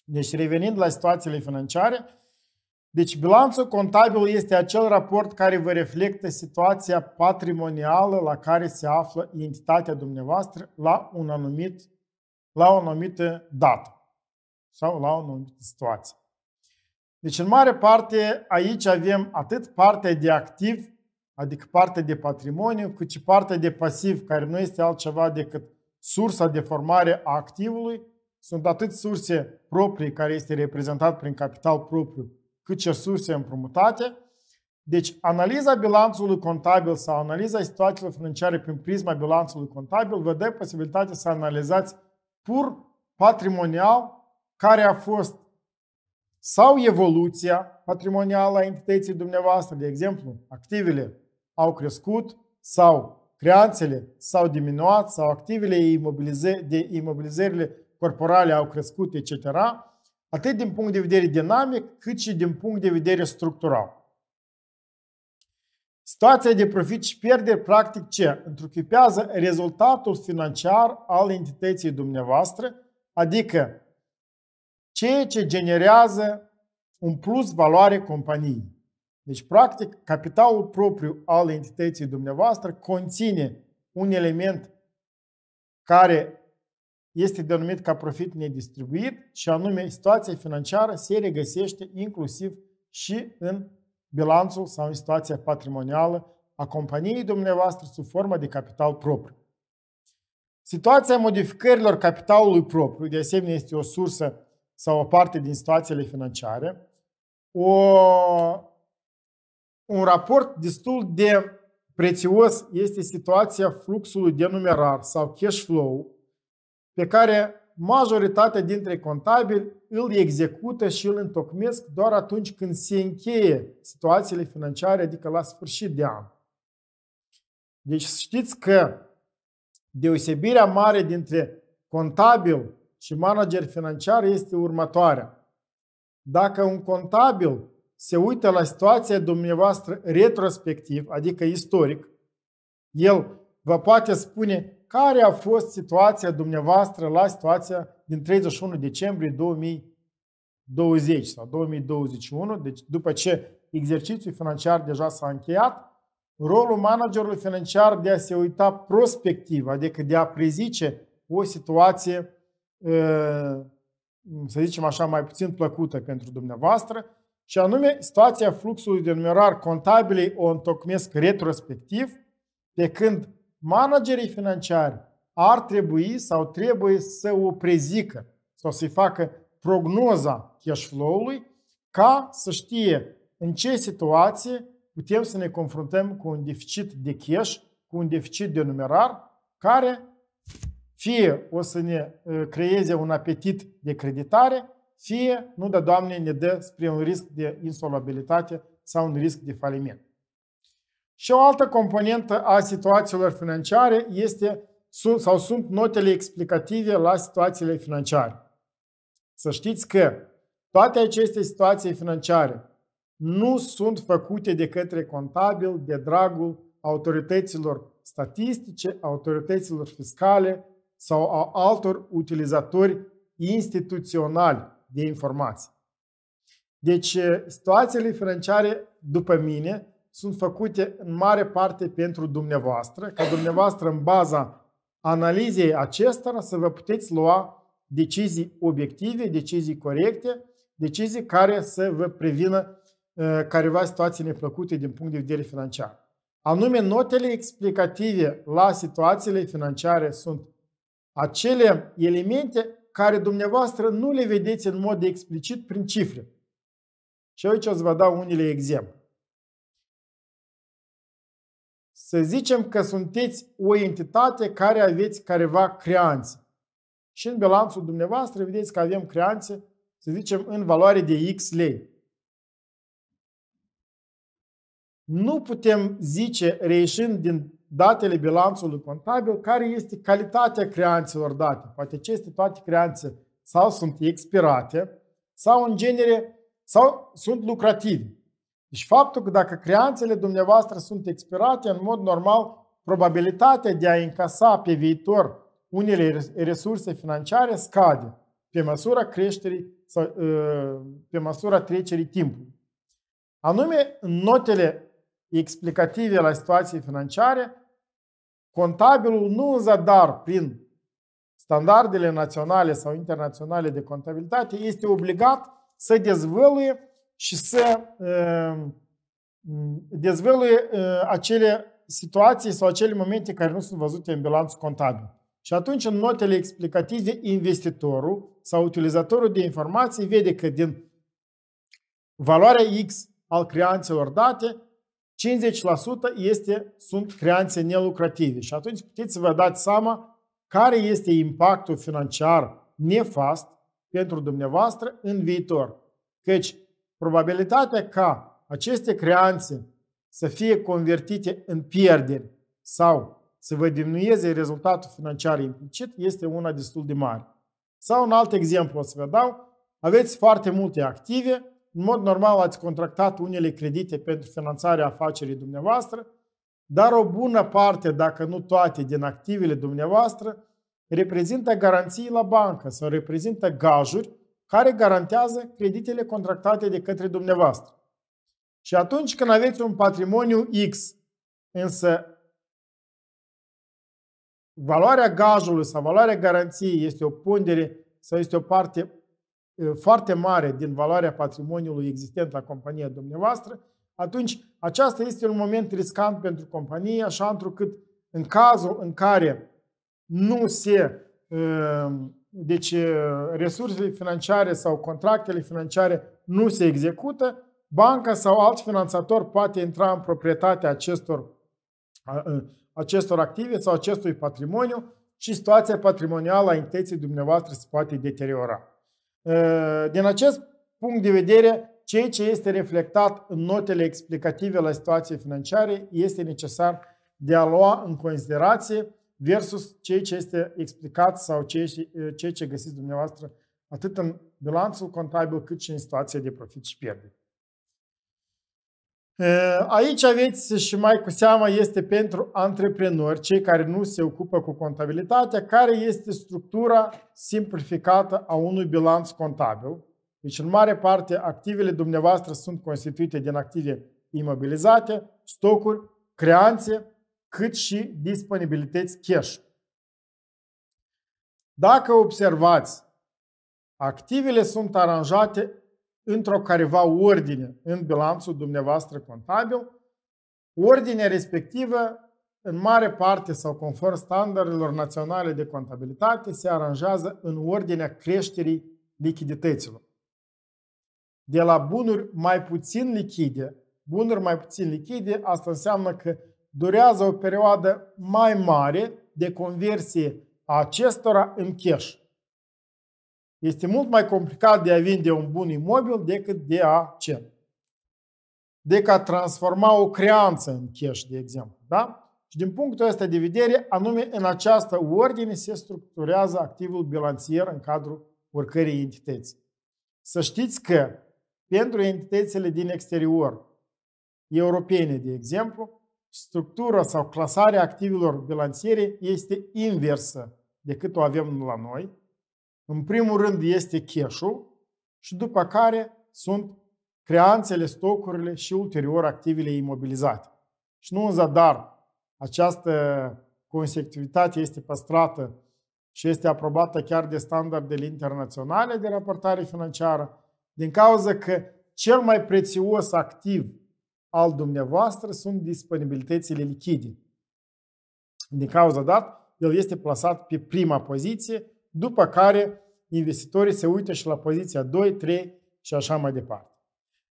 Deci revenind la situațiile financiare, deci bilanțul contabil este acel raport care vă reflectă situația patrimonială la care se află entitatea dumneavoastră la un anumit la o anumită dată sau la o anumită situație. Deci, în mare parte, aici avem atât partea de activ, adică partea de patrimoniu, cât și partea de pasiv, care nu este altceva decât sursa de formare a activului. Sunt atât surse proprii, care este reprezentat prin capital propriu, cât și resurse împrumutate. Deci, analiza bilanțului contabil sau analiza situațiilor financiare prin prisma bilanțului contabil vă dă posibilitatea să analizați pur patrimonial care a fost sau evoluția patrimonială a entității dumneavoastră, de exemplu, activele au crescut sau creanțele s-au diminuat sau activele de imobilizările corporale au crescut, etc atât din punct de vedere dinamic, cât și din punct de vedere structural. Situația de profit și pierderi, practic ce? Întruchipează rezultatul financiar al entității dumneavoastră, adică ceea ce generează un plus valoare companiei. Deci, practic, capitalul propriu al entității dumneavoastră conține un element care este denumit ca profit nedistribuit și anume situația financiară se regăsește inclusiv și în bilanțul sau în situația patrimonială a companiei dumneavoastră sub formă de capital propriu. Situația modificărilor capitalului propriu, de asemenea, este o sursă sau o parte din situațiile financiare, o, un raport destul de prețios este situația fluxului de numerar sau cash flow, pe care majoritatea dintre contabili îl execută și îl întocmesc doar atunci când se încheie situațiile financiare, adică la sfârșit de an. Deci știți că deosebirea mare dintre contabil și manager financiar este următoarea. Dacă un contabil se uită la situația dumneavoastră retrospectiv, adică istoric, el vă poate spune care a fost situația dumneavoastră la situația din 31 decembrie 2020 sau 2021, deci după ce exercițiul financiar deja s-a încheiat, rolul managerului financiar de a se uita prospectiv, adică de a prezice o situație, ă, să zicem așa, mai puțin plăcută pentru dumneavoastră, și anume situația fluxului de numerar contabilei o întocmesc retrospectiv, pe când managerii financiari ar trebui sau trebuie să o prezică sau să-i facă prognoza cash flow-ului ca să știe în ce situație putem să ne confruntăm cu un deficit de cash, cu un deficit de numerar, care fie o să ne uh, creeze un apetit de creditare, fie, nu da Doamne, ne dă spre un risc de insolvabilitate sau un risc de faliment. Și o altă componentă a situațiilor financiare este sau sunt notele explicative la situațiile financiare. Să știți că toate aceste situații financiare nu sunt făcute de către contabil de dragul autorităților statistice, autorităților fiscale sau a altor utilizatori instituționali de informații. Deci, eh, situațiile financiare, după mine, sunt făcute în mare parte pentru dumneavoastră, ca dumneavoastră în baza analizei acestora să vă puteți lua decizii obiective, decizii corecte, decizii care să vă prevină ă, careva situații neplăcute din punct de vedere financiar. Anume, notele explicative la situațiile financiare sunt acele elemente care dumneavoastră nu le vedeți în mod explicit prin cifre. Și aici o să vă dau unele exemple. Să zicem că sunteți o entitate care aveți careva creanțe. Și în bilanțul dumneavoastră vedeți că avem creanțe, să zicem, în valoare de X lei. Nu putem zice, reieșind din datele bilanțului contabil, care este calitatea creanțelor date. Poate aceste toate creanțe sau sunt expirate, sau în genere, sau sunt lucrative. Deci faptul că dacă creanțele dumneavoastră sunt expirate, în mod normal, probabilitatea de a încasa pe viitor unele resurse financiare scade pe măsura creșterii sau ă, pe măsura trecerii timpului. Anume, în notele explicative la situații financiare, contabilul nu în zadar prin standardele naționale sau internaționale de contabilitate este obligat să dezvăluie și să ehm, dezvăluie ehm, acele situații sau acele momente care nu sunt văzute în bilanțul contabil. Și atunci, în notele explicative, investitorul sau utilizatorul de informații vede că din valoarea X al creanțelor date, 50% este, sunt creanțe nelucrative. Și atunci puteți să vă dați seama care este impactul financiar nefast pentru dumneavoastră în viitor. Căci probabilitatea ca aceste creanțe să fie convertite în pierderi sau să vă diminueze rezultatul financiar implicit este una destul de mare. Sau un alt exemplu o să vă dau, aveți foarte multe active, în mod normal ați contractat unele credite pentru finanțarea afacerii dumneavoastră, dar o bună parte, dacă nu toate, din activele dumneavoastră reprezintă garanții la bancă sau reprezintă gajuri care garantează creditele contractate de către dumneavoastră. Și atunci când aveți un patrimoniu X, însă valoarea gajului sau valoarea garanției este o pondere sau este o parte foarte mare din valoarea patrimoniului existent la compania dumneavoastră, atunci aceasta este un moment riscant pentru companie, așa întrucât în cazul în care nu se uh, deci resursele financiare sau contractele financiare nu se execută, banca sau alt finanțator poate intra în proprietatea acestor, acestor active sau acestui patrimoniu și situația patrimonială a intenției dumneavoastră se poate deteriora. Din acest punct de vedere, ceea ce este reflectat în notele explicative la situație financiare este necesar de a lua în considerație versus ceea ce este explicat sau ceea ce găsiți dumneavoastră atât în bilanțul contabil cât și în situația de profit și pierdere. Aici aveți și mai cu seamă este pentru antreprenori, cei care nu se ocupă cu contabilitatea, care este structura simplificată a unui bilanț contabil. Deci, în mare parte, activele dumneavoastră sunt constituite din active imobilizate, stocuri, creanțe, cât și disponibilități cash. Dacă observați, activele sunt aranjate într-o careva ordine în bilanțul dumneavoastră contabil. Ordinea respectivă, în mare parte sau conform standardelor naționale de contabilitate, se aranjează în ordinea creșterii lichidităților. De la bunuri mai puțin lichide, bunuri mai puțin lichide, asta înseamnă că durează o perioadă mai mare de conversie a acestora în cash. Este mult mai complicat de a vinde un bun imobil decât de a ce? Decât a transforma o creanță în cash, de exemplu. Da? Și din punctul ăsta de vedere, anume în această ordine se structurează activul bilanțier în cadrul oricărei entități. Să știți că pentru entitățile din exterior, europene, de exemplu, structura sau clasarea activelor bilanțiere este inversă decât o avem la noi. În primul rând este cash și după care sunt creanțele, stocurile și ulterior activele imobilizate. Și nu în zadar această consecutivitate este păstrată și este aprobată chiar de standardele internaționale de raportare financiară, din cauza că cel mai prețios activ al dumneavoastră sunt disponibilitățile lichide. Din cauza dat, el este plasat pe prima poziție, după care investitorii se uită și la poziția 2, 3 și așa mai departe.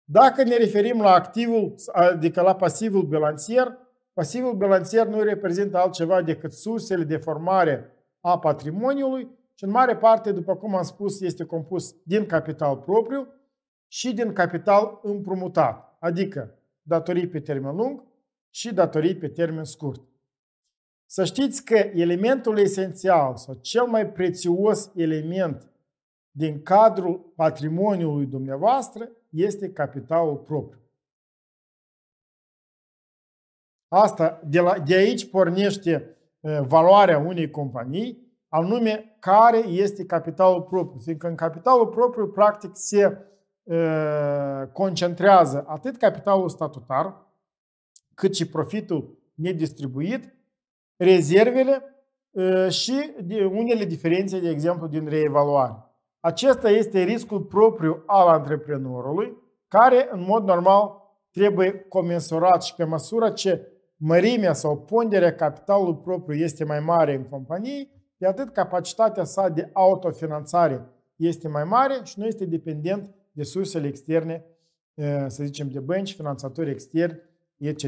Dacă ne referim la activul, adică la pasivul bilanțier, pasivul bilanțier nu reprezintă altceva decât sursele de formare a patrimoniului și în mare parte, după cum am spus, este compus din capital propriu și din capital împrumutat, adică datorii pe termen lung și datorii pe termen scurt. Să știți că elementul esențial sau cel mai prețios element din cadrul patrimoniului dumneavoastră este capitalul propriu. Asta, de, la, de aici pornește valoarea unei companii, anume care este capitalul propriu. Fiindcă în capitalul propriu, practic, se Ă, concentrează atât capitalul statutar, cât și profitul nedistribuit, rezervele ă, și unele diferențe, de exemplu, din reevaluare. Acesta este riscul propriu al antreprenorului, care, în mod normal, trebuie comensurat și pe măsură ce mărimea sau ponderea capitalului propriu este mai mare în companie, de atât capacitatea sa de autofinanțare este mai mare și nu este dependent de sursele externe, să zicem, de bănci, finanțatori externi, etc.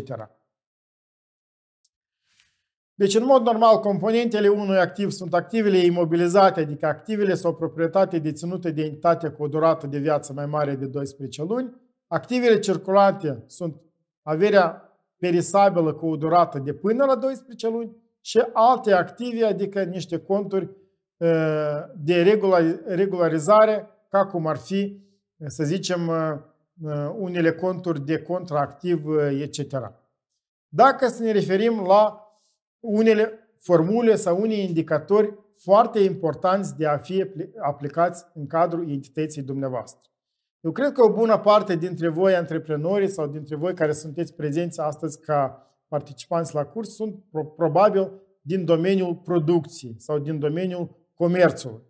Deci, în mod normal, componentele unui activ sunt activele imobilizate, adică activele sau proprietate deținute de entitate cu o durată de viață mai mare de 12 luni. Activele circulante sunt averea perisabilă cu o durată de până la 12 luni și alte active, adică niște conturi de regularizare, ca cum ar fi să zicem, uh, uh, unele conturi de contractiv, uh, etc. Dacă să ne referim la unele formule sau unii indicatori foarte importanți de a fi aplicați în cadrul entității dumneavoastră. Eu cred că o bună parte dintre voi, antreprenorii sau dintre voi care sunteți prezenți astăzi ca participanți la curs, sunt probabil din domeniul producției sau din domeniul comerțului.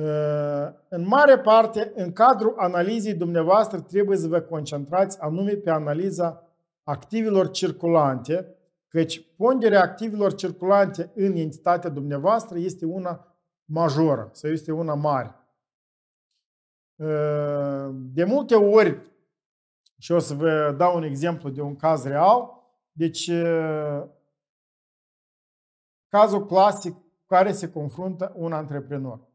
Ă, în mare parte, în cadrul analizei dumneavoastră, trebuie să vă concentrați anume pe analiza activilor circulante, căci ponderea activilor circulante în entitatea dumneavoastră este una majoră sau este una mare. Ă, de multe ori, și o să vă dau un exemplu de un caz real, deci ă, cazul clasic cu care se confruntă un antreprenor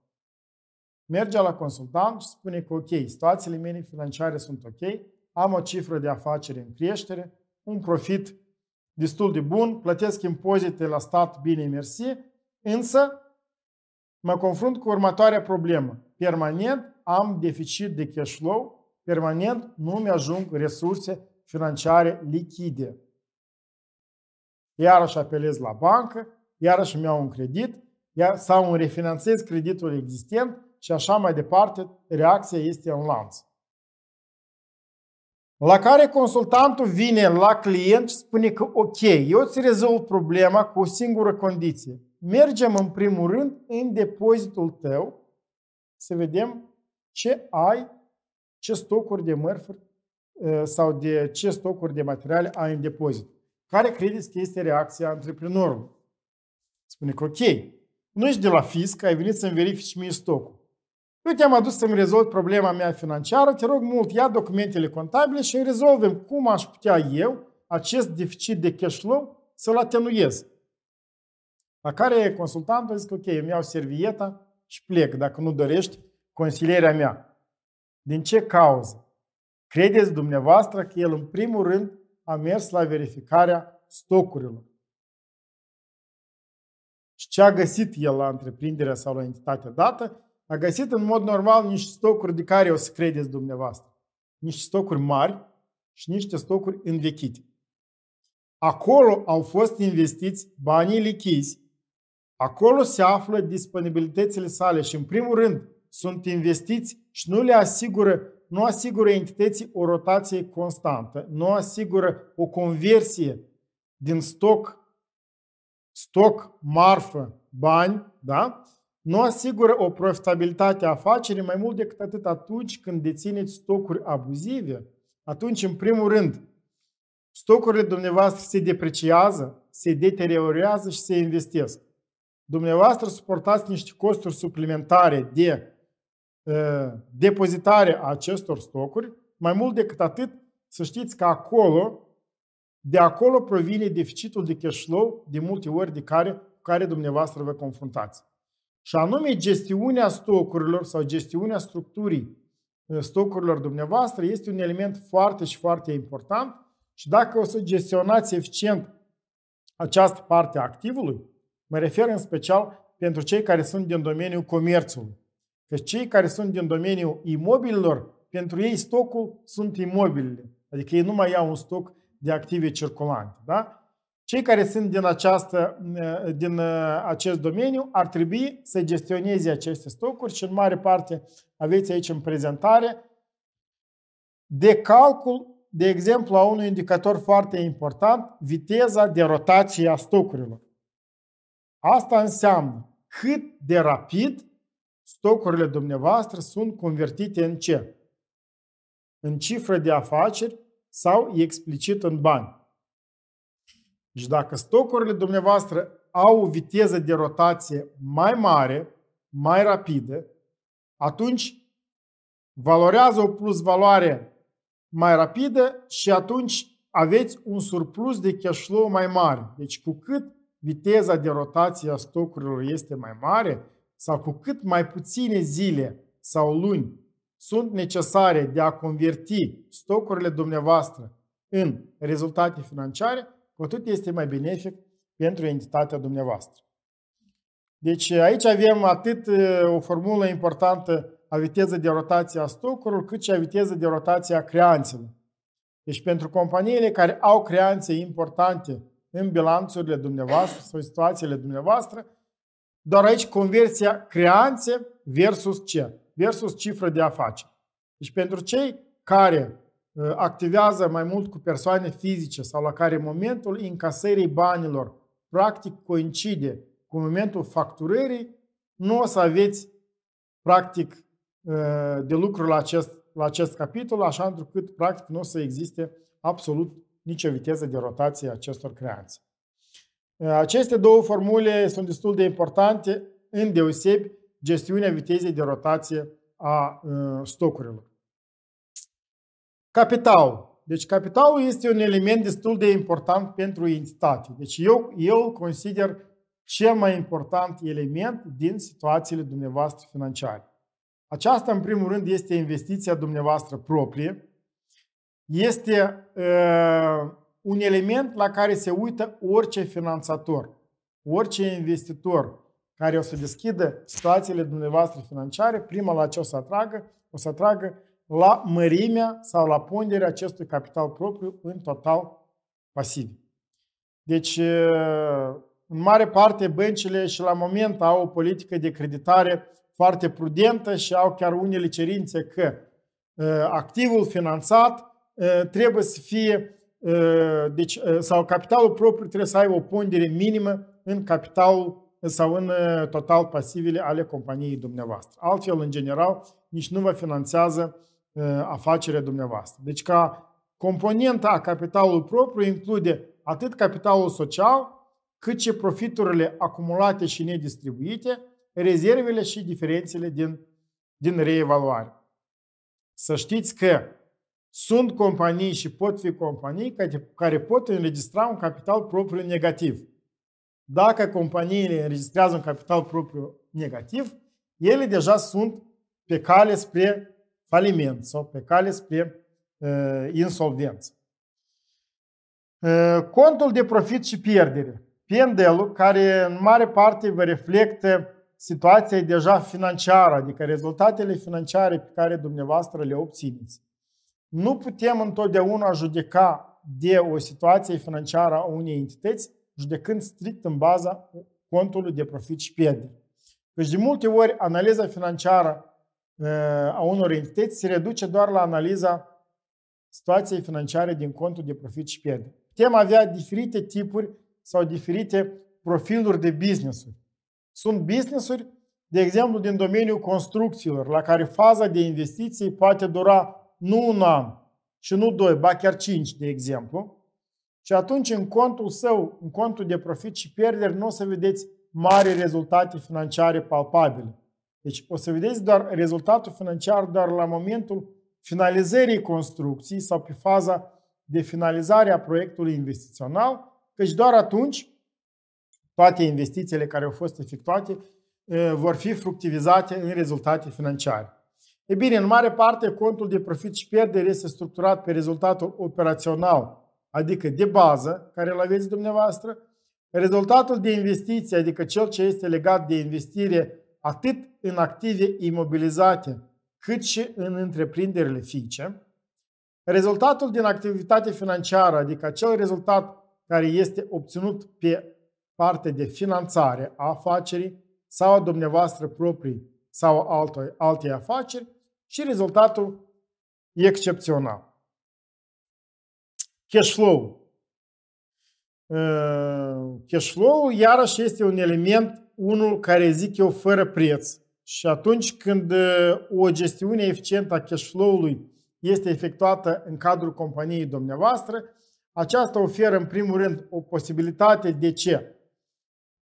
merge la consultant și spune că ok, situațiile mele financiare sunt ok, am o cifră de afaceri în creștere, un profit destul de bun, plătesc impozite la stat bine mersi, însă mă confrunt cu următoarea problemă. Permanent am deficit de cash flow, permanent nu mi-ajung resurse financiare lichide. Iarăși apelez la bancă, iarăși îmi iau un credit, sau îmi refinanțez creditul existent și așa mai departe, reacția este în lanț. La care consultantul vine la client și spune că ok, eu îți rezolv problema cu o singură condiție. Mergem în primul rând în depozitul tău să vedem ce ai, ce stocuri de mărfuri ă, sau de ce stocuri de materiale ai în depozit. Care credeți că este reacția antreprenorului? Spune că ok, nu ești de la fisc, ai venit să-mi verifici mie stocul. Eu te-am adus să-mi rezolv problema mea financiară, te rog mult, ia documentele contabile și rezolvăm cum aș putea eu acest deficit de cash flow să-l atenuez. La care consultantul a zis că, ok, îmi iau servieta și plec, dacă nu dorești consilierea mea. Din ce cauză? Credeți dumneavoastră că el, în primul rând, a mers la verificarea stocurilor. Și ce a găsit el la întreprinderea sau la entitatea dată a găsit în mod normal niște stocuri de care o să credeți dumneavoastră. Niște stocuri mari și niște stocuri învechite. Acolo au fost investiți banii lichizi, acolo se află disponibilitățile sale și în primul rând sunt investiți și nu le asigură, nu asigură entității o rotație constantă, nu asigură o conversie din stoc, stoc, marfă, bani, da? nu asigură o profitabilitate a afacerii mai mult decât atât atunci când dețineți stocuri abuzive. Atunci, în primul rând, stocurile dumneavoastră se depreciază, se deteriorează și se investesc. Dumneavoastră suportați niște costuri suplimentare de uh, depozitare a acestor stocuri. Mai mult decât atât, să știți că acolo, de acolo provine deficitul de cash flow de multe ori de care, cu care dumneavoastră vă confruntați. Și anume, gestiunea stocurilor sau gestiunea structurii uh, stocurilor dumneavoastră este un element foarte și foarte important și dacă o să gestionați eficient această parte a activului, mă refer în special pentru cei care sunt din domeniul comerțului. Că cei care sunt din domeniul imobililor, pentru ei stocul sunt imobilele. Adică ei nu mai iau un stoc de active circulante. Da? Cei care sunt din, această, eh, din eh, acest domeniu ar trebui să gestioneze aceste stocuri și în mare parte aveți aici în prezentare de calcul, de exemplu, a unui indicator foarte important, viteza de rotație a stocurilor. Asta înseamnă cât de rapid stocurile dumneavoastră sunt convertite în ce? În cifră de afaceri sau explicit în bani. Deci dacă stocurile dumneavoastră au o viteză de rotație mai mare, mai rapidă, atunci valorează o plus valoare mai rapidă și atunci aveți un surplus de cash flow mai mare. Deci cu cât viteza de rotație a stocurilor este mai mare sau cu cât mai puține zile sau luni sunt necesare de a converti stocurile dumneavoastră în rezultate financiare, cu atât este mai benefic pentru entitatea dumneavoastră. Deci aici avem atât o formulă importantă a viteză de rotație a stocurilor, cât și a viteză de rotație a creanțelor. Deci pentru companiile care au creanțe importante în bilanțurile dumneavoastră sau situațiile dumneavoastră, doar aici conversia creanțe versus ce? Versus cifră de afaceri. Deci pentru cei care Uh, activează mai mult cu persoane fizice sau la care momentul încasării banilor practic coincide cu momentul facturării, nu o să aveți practic uh, de lucru la acest, la acest capitol, așa întrucât practic nu o să existe absolut nicio viteză de rotație a acestor creanțe. Uh, aceste două formule sunt destul de importante, în deosebi gestiunea vitezei de rotație a stocurilor. Capital. Deci capitalul este un element destul de important pentru entitate. Deci eu, eu consider cel mai important element din situațiile dumneavoastră financiare. Aceasta, în primul rând, este investiția dumneavoastră proprie. Este uh, un element la care se uită orice finanțator, orice investitor care o să deschidă situațiile dumneavoastră financiare, prima la ce o să atragă, o să atragă la mărimea sau la ponderea acestui capital propriu în total pasiv. Deci, în mare parte, băncile și la moment au o politică de creditare foarte prudentă și au chiar unele cerințe că activul finanțat trebuie să fie, deci, sau capitalul propriu trebuie să aibă o pondere minimă în capitalul sau în total pasivele ale companiei dumneavoastră. Altfel, în general, nici nu vă finanțează Ă, afacerea dumneavoastră. Deci ca componenta a capitalului propriu include atât capitalul social, cât și profiturile acumulate și nedistribuite, rezervele și diferențele din, din reevaluare. Să știți că sunt companii și pot fi companii care pot înregistra un capital propriu negativ. Dacă companiile înregistrează un capital propriu negativ, ele deja sunt pe cale spre faliment sau pe cale spre uh, insolvență. Uh, contul de profit și pierdere. pl care în mare parte vă reflectă situația deja financiară, adică rezultatele financiare pe care dumneavoastră le obțineți. Nu putem întotdeauna judeca de o situație financiară a unei entități, judecând strict în baza contului de profit și pierdere. Deci, de multe ori, analiza financiară Eh, a unor entități se reduce doar la analiza situației financiare din contul de profit și pierdere. Putem avea diferite tipuri sau diferite profiluri de business-uri. Sunt business-uri, de exemplu, din domeniul construcțiilor, la care faza de investiții poate dura nu un an și nu doi, ba chiar cinci, de exemplu. Și atunci, în contul său, în contul de profit și pierderi, nu o să vedeți mari rezultate financiare palpabile. Deci o să vedeți doar rezultatul financiar doar la momentul finalizării construcției sau pe faza de finalizare a proiectului investițional, căci doar atunci toate investițiile care au fost efectuate eh, vor fi fructivizate în rezultate financiare. E bine, în mare parte, contul de profit și pierdere este structurat pe rezultatul operațional, adică de bază, care îl aveți dumneavoastră, rezultatul de investiție, adică cel ce este legat de investire atât în active imobilizate, cât și în întreprinderile fiice. Rezultatul din activitate financiară, adică acel rezultat care este obținut pe parte de finanțare a afacerii sau a dumneavoastră proprii sau altor, altei afaceri și rezultatul excepțional. Cash flow. Ă, cash flow iarăși este un element unul care zic eu fără preț. Și atunci când uh, o gestiune eficientă a cash flow-ului este efectuată în cadrul companiei dumneavoastră, aceasta oferă în primul rând o posibilitate de ce?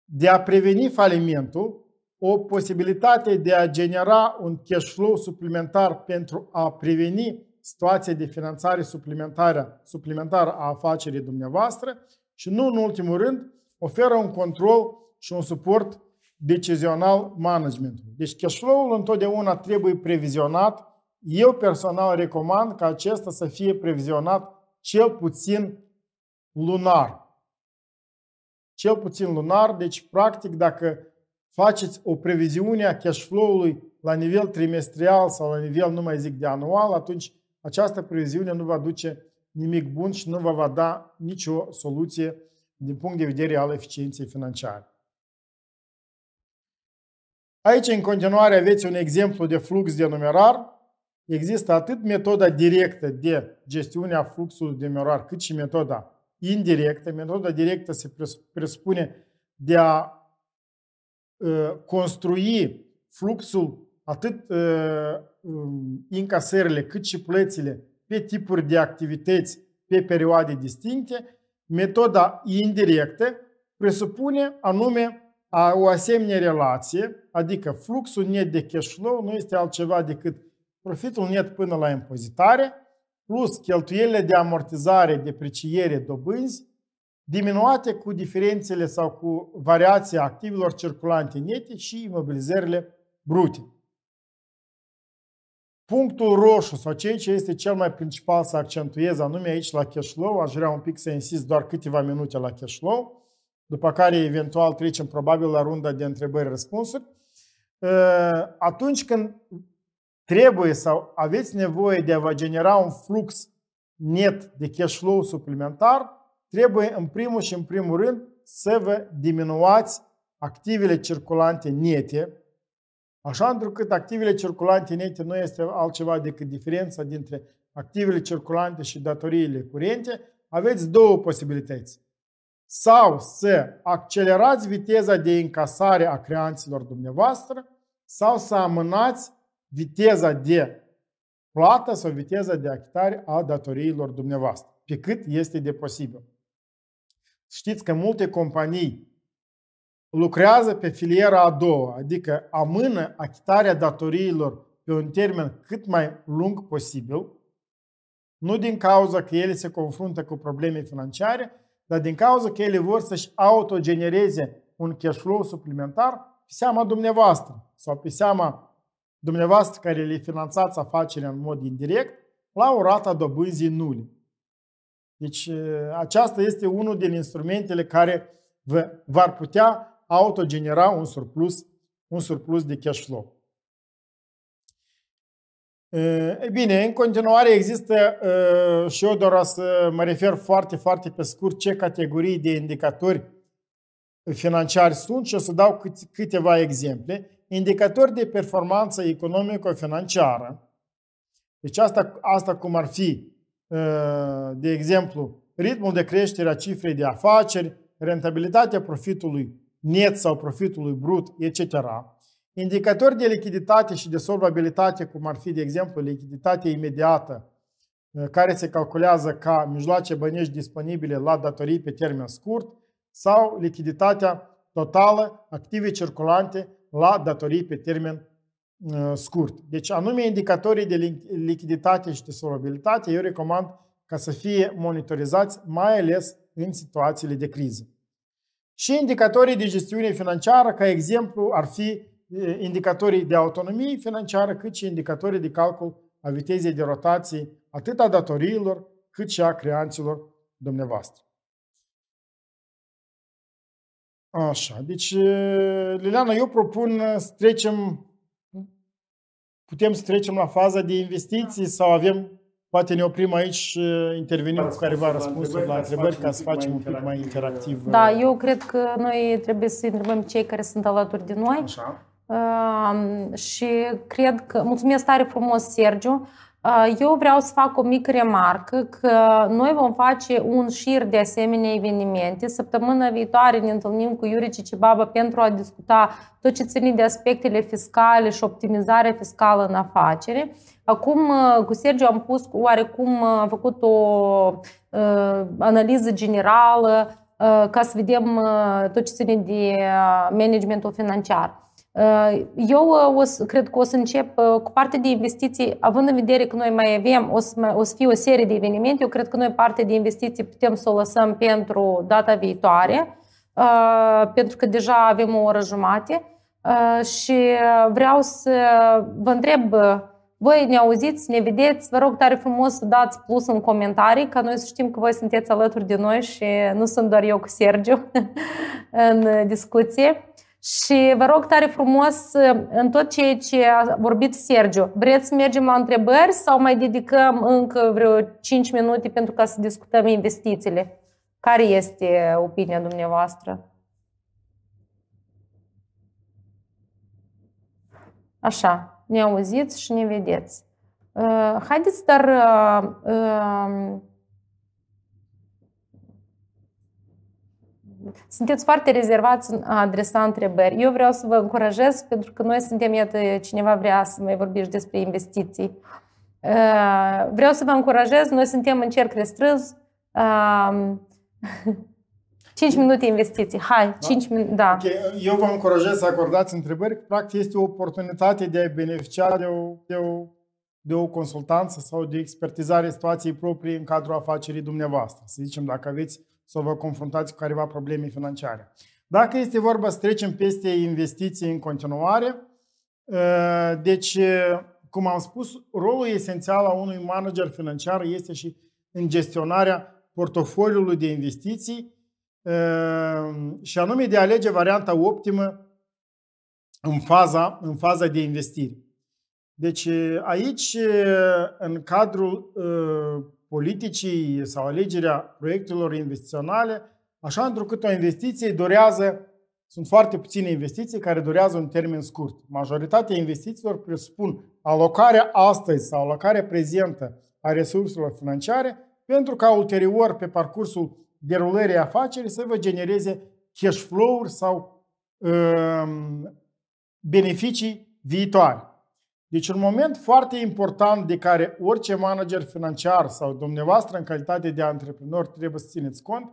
De a preveni falimentul, o posibilitate de a genera un cash flow suplimentar pentru a preveni situația de finanțare suplimentară, suplimentară a afacerii dumneavoastră și nu în ultimul rând oferă un control și un suport decizional managementului. Deci cash flow-ul întotdeauna trebuie previzionat. Eu personal recomand ca acesta să fie previzionat cel puțin lunar. Cel puțin lunar, deci practic dacă faceți o previziune a cash flow-ului la nivel trimestrial sau la nivel, nu mai zic de anual, atunci această previziune nu va duce nimic bun și nu vă va da nicio soluție din punct de vedere al eficienței financiare. Aici, în continuare, aveți un exemplu de flux de numerar. Există atât metoda directă de gestiune a fluxului de numerar, cât și metoda indirectă. Metoda directă se presupune de a ă, construi fluxul atât ă, încasările cât și plățile pe tipuri de activități, pe perioade distincte. Metoda indirectă presupune anume a, o asemenea relație, adică fluxul net de cash flow nu este altceva decât profitul net până la impozitare, plus cheltuielile de amortizare, depreciere, dobânzi, diminuate cu diferențele sau cu variația activelor circulante nete și imobilizările brute. Punctul roșu sau ceea ce este cel mai principal să accentuez, anume aici la cash flow, aș vrea un pic să insist doar câteva minute la cash flow, după care eventual trecem probabil la runda de întrebări-răspunsuri, ă, atunci când trebuie sau aveți nevoie de a vă genera un flux net de cash flow suplimentar, trebuie în primul și în primul rând să vă diminuați activele circulante nete, așa întrucât activele circulante nete nu este altceva decât diferența dintre activele circulante și datoriile curente, aveți două posibilități sau să accelerați viteza de încasare a creanților dumneavoastră sau să amânați viteza de plată sau viteza de achitare a datoriilor dumneavoastră, pe cât este de posibil. Știți că multe companii lucrează pe filiera a doua, adică amână achitarea datoriilor pe un termen cât mai lung posibil, nu din cauza că ele se confruntă cu probleme financiare, dar din cauza că ele vor să-și autogenereze un cash flow suplimentar pe seama dumneavoastră sau pe seama dumneavoastră care le finanțați afacerea în mod indirect la o rată dobânzii nule. Deci aceasta este unul din instrumentele care v-ar putea autogenera un surplus, un surplus de cash flow. Eh, e bine, în continuare există eh, și eu doar să mă refer foarte, foarte pe scurt ce categorii de indicatori financiari sunt și o să dau câteva exemple. Indicatori de performanță economico-financiară. Deci asta, asta cum ar fi, eh, de exemplu, ritmul de creștere a cifrei de afaceri, rentabilitatea profitului net sau profitului brut, etc. Indicatori de lichiditate și de solvabilitate, cum ar fi, de exemplu, lichiditatea imediată, uh, care se calculează ca mijloace bănești disponibile la datorii pe termen scurt, sau lichiditatea totală, active circulante la datorii pe termen uh, scurt. Deci, anume indicatorii de lichiditate și de solvabilitate, eu recomand ca să fie monitorizați, mai ales în situațiile de criză. Și indicatorii de gestiune financiară, ca exemplu, ar fi indicatorii de autonomie financiară, cât și indicatorii de calcul a vitezei de rotație atât a datoriilor, cât și a creanților dumneavoastră. Așa, deci, Liliana, eu propun să trecem, putem să trecem la faza de investiții da. sau avem, poate ne oprim aici și intervenim cu careva răspunsuri la întrebări ca să facem un pic mai interactiv. Da, eu cred că noi trebuie să întrebăm cei care sunt alături de noi. Așa și cred că, mulțumesc tare frumos, Sergiu, eu vreau să fac o mică remarcă că noi vom face un șir de asemenea evenimente. Săptămâna viitoare ne întâlnim cu Iuri Cicibaba pentru a discuta tot ce ține de aspectele fiscale și optimizarea fiscală în afacere. Acum cu Sergiu am pus oarecum, am făcut o uh, analiză generală uh, ca să vedem uh, tot ce ține de managementul financiar. Uh, eu uh, o să, cred că o să încep uh, cu parte de investiții, având în vedere că noi mai avem, o să, mai, o să fie o serie de evenimente, eu cred că noi parte de investiții putem să o lăsăm pentru data viitoare, pentru că deja avem o oră jumate și vreau să vă întreb, voi ne auziți, ne vedeți, vă rog tare frumos să dați plus în comentarii, ca noi să știm că voi sunteți alături de noi și nu sunt doar eu cu Sergiu în discuție. Și vă rog tare frumos, ă, în tot ceea ce a vorbit Sergiu, vreți să mergem la întrebări sau mai dedicăm încă vreo 5 minute pentru ca să discutăm investițiile? Care este opinia dumneavoastră? Așa, ne auziți și ne vedeți. Ă, haideți, dar ă, sunteți foarte rezervați în a adresa întrebări. Eu vreau să vă încurajez pentru că noi suntem, iată, cineva vrea să mai vorbiți despre investiții. Uh, vreau să vă încurajez, noi suntem în cerc restrâns. 5 uh, minute investiții. Hai, da? minute, da. Okay. Eu vă încurajez să acordați întrebări. Practic este o oportunitate de a beneficia de o, de o, de o consultanță sau de expertizare situației proprii în cadrul afacerii dumneavoastră. Să zicem, dacă aveți sau vă confruntați cu careva probleme financiare. Dacă este vorba să trecem peste investiții în continuare, ă, deci, cum am spus, rolul esențial al unui manager financiar este și în gestionarea portofoliului de investiții ă, și anume de a alege varianta optimă în faza, în faza de investiri. Deci aici, în cadrul ă, politicii sau alegerea proiectelor investiționale, așa întrucât o investiție durează, sunt foarte puține investiții care durează un termen scurt. Majoritatea investițiilor presupun alocarea astăzi sau alocarea prezentă a resurselor financiare pentru ca ulterior pe parcursul derulării afacerii să vă genereze cash flow-uri sau um, beneficii viitoare. Deci un moment foarte important de care orice manager financiar sau dumneavoastră în calitate de antreprenor trebuie să țineți cont,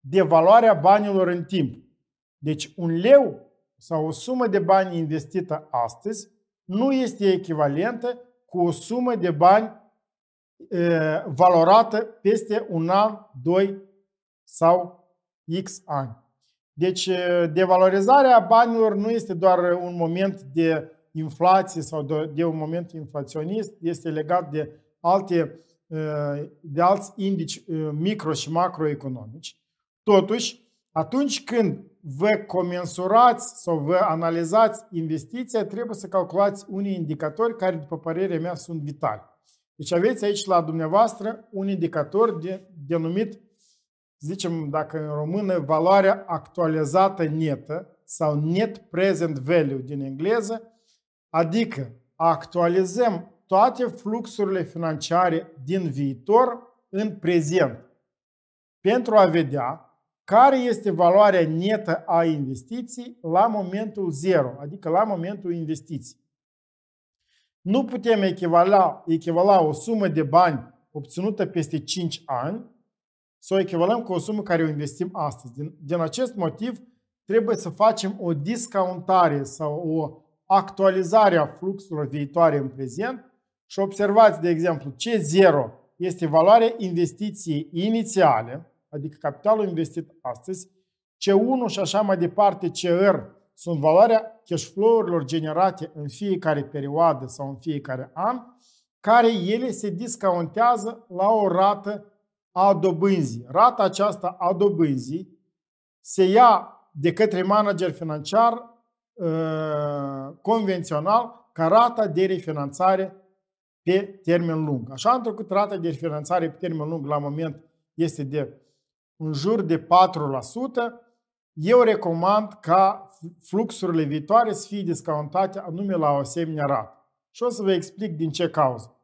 de valoarea banilor în timp. Deci un leu sau o sumă de bani investită astăzi nu este echivalentă cu o sumă de bani e, valorată peste un an, doi sau X ani. Deci devalorizarea banilor nu este doar un moment de inflație sau de, de un moment inflaționist, este legat de, alte, uh, de alți indici uh, micro și macroeconomici. Totuși, atunci când vă comensurați sau vă analizați investiția, trebuie să calculați unii indicatori care, după părerea mea, sunt vitali. Deci aveți aici la dumneavoastră un indicator de, denumit, zicem dacă în română, valoarea actualizată netă sau net present value din engleză, Adică actualizăm toate fluxurile financiare din viitor în prezent pentru a vedea care este valoarea netă a investiției la momentul zero, adică la momentul investiției. Nu putem echivala, echivala o sumă de bani obținută peste 5 ani să o echivalăm cu o sumă care o investim astăzi. Din, din acest motiv, trebuie să facem o discountare sau o actualizarea fluxurilor viitoare în prezent și observați, de exemplu, C0 este valoarea investiției inițiale, adică capitalul investit astăzi, C1 și așa mai departe, CR, sunt valoarea cash flow-urilor generate în fiecare perioadă sau în fiecare an, care ele se discountează la o rată a dobânzii. Rata aceasta a dobânzii se ia de către manager financiar Uh, convențional ca rata de refinanțare pe termen lung. Așa întrucât rata de refinanțare pe termen lung la moment este de în jur de 4%, eu recomand ca fluxurile viitoare să fie discountate anume la o asemenea rată. Și o să vă explic din ce cauză.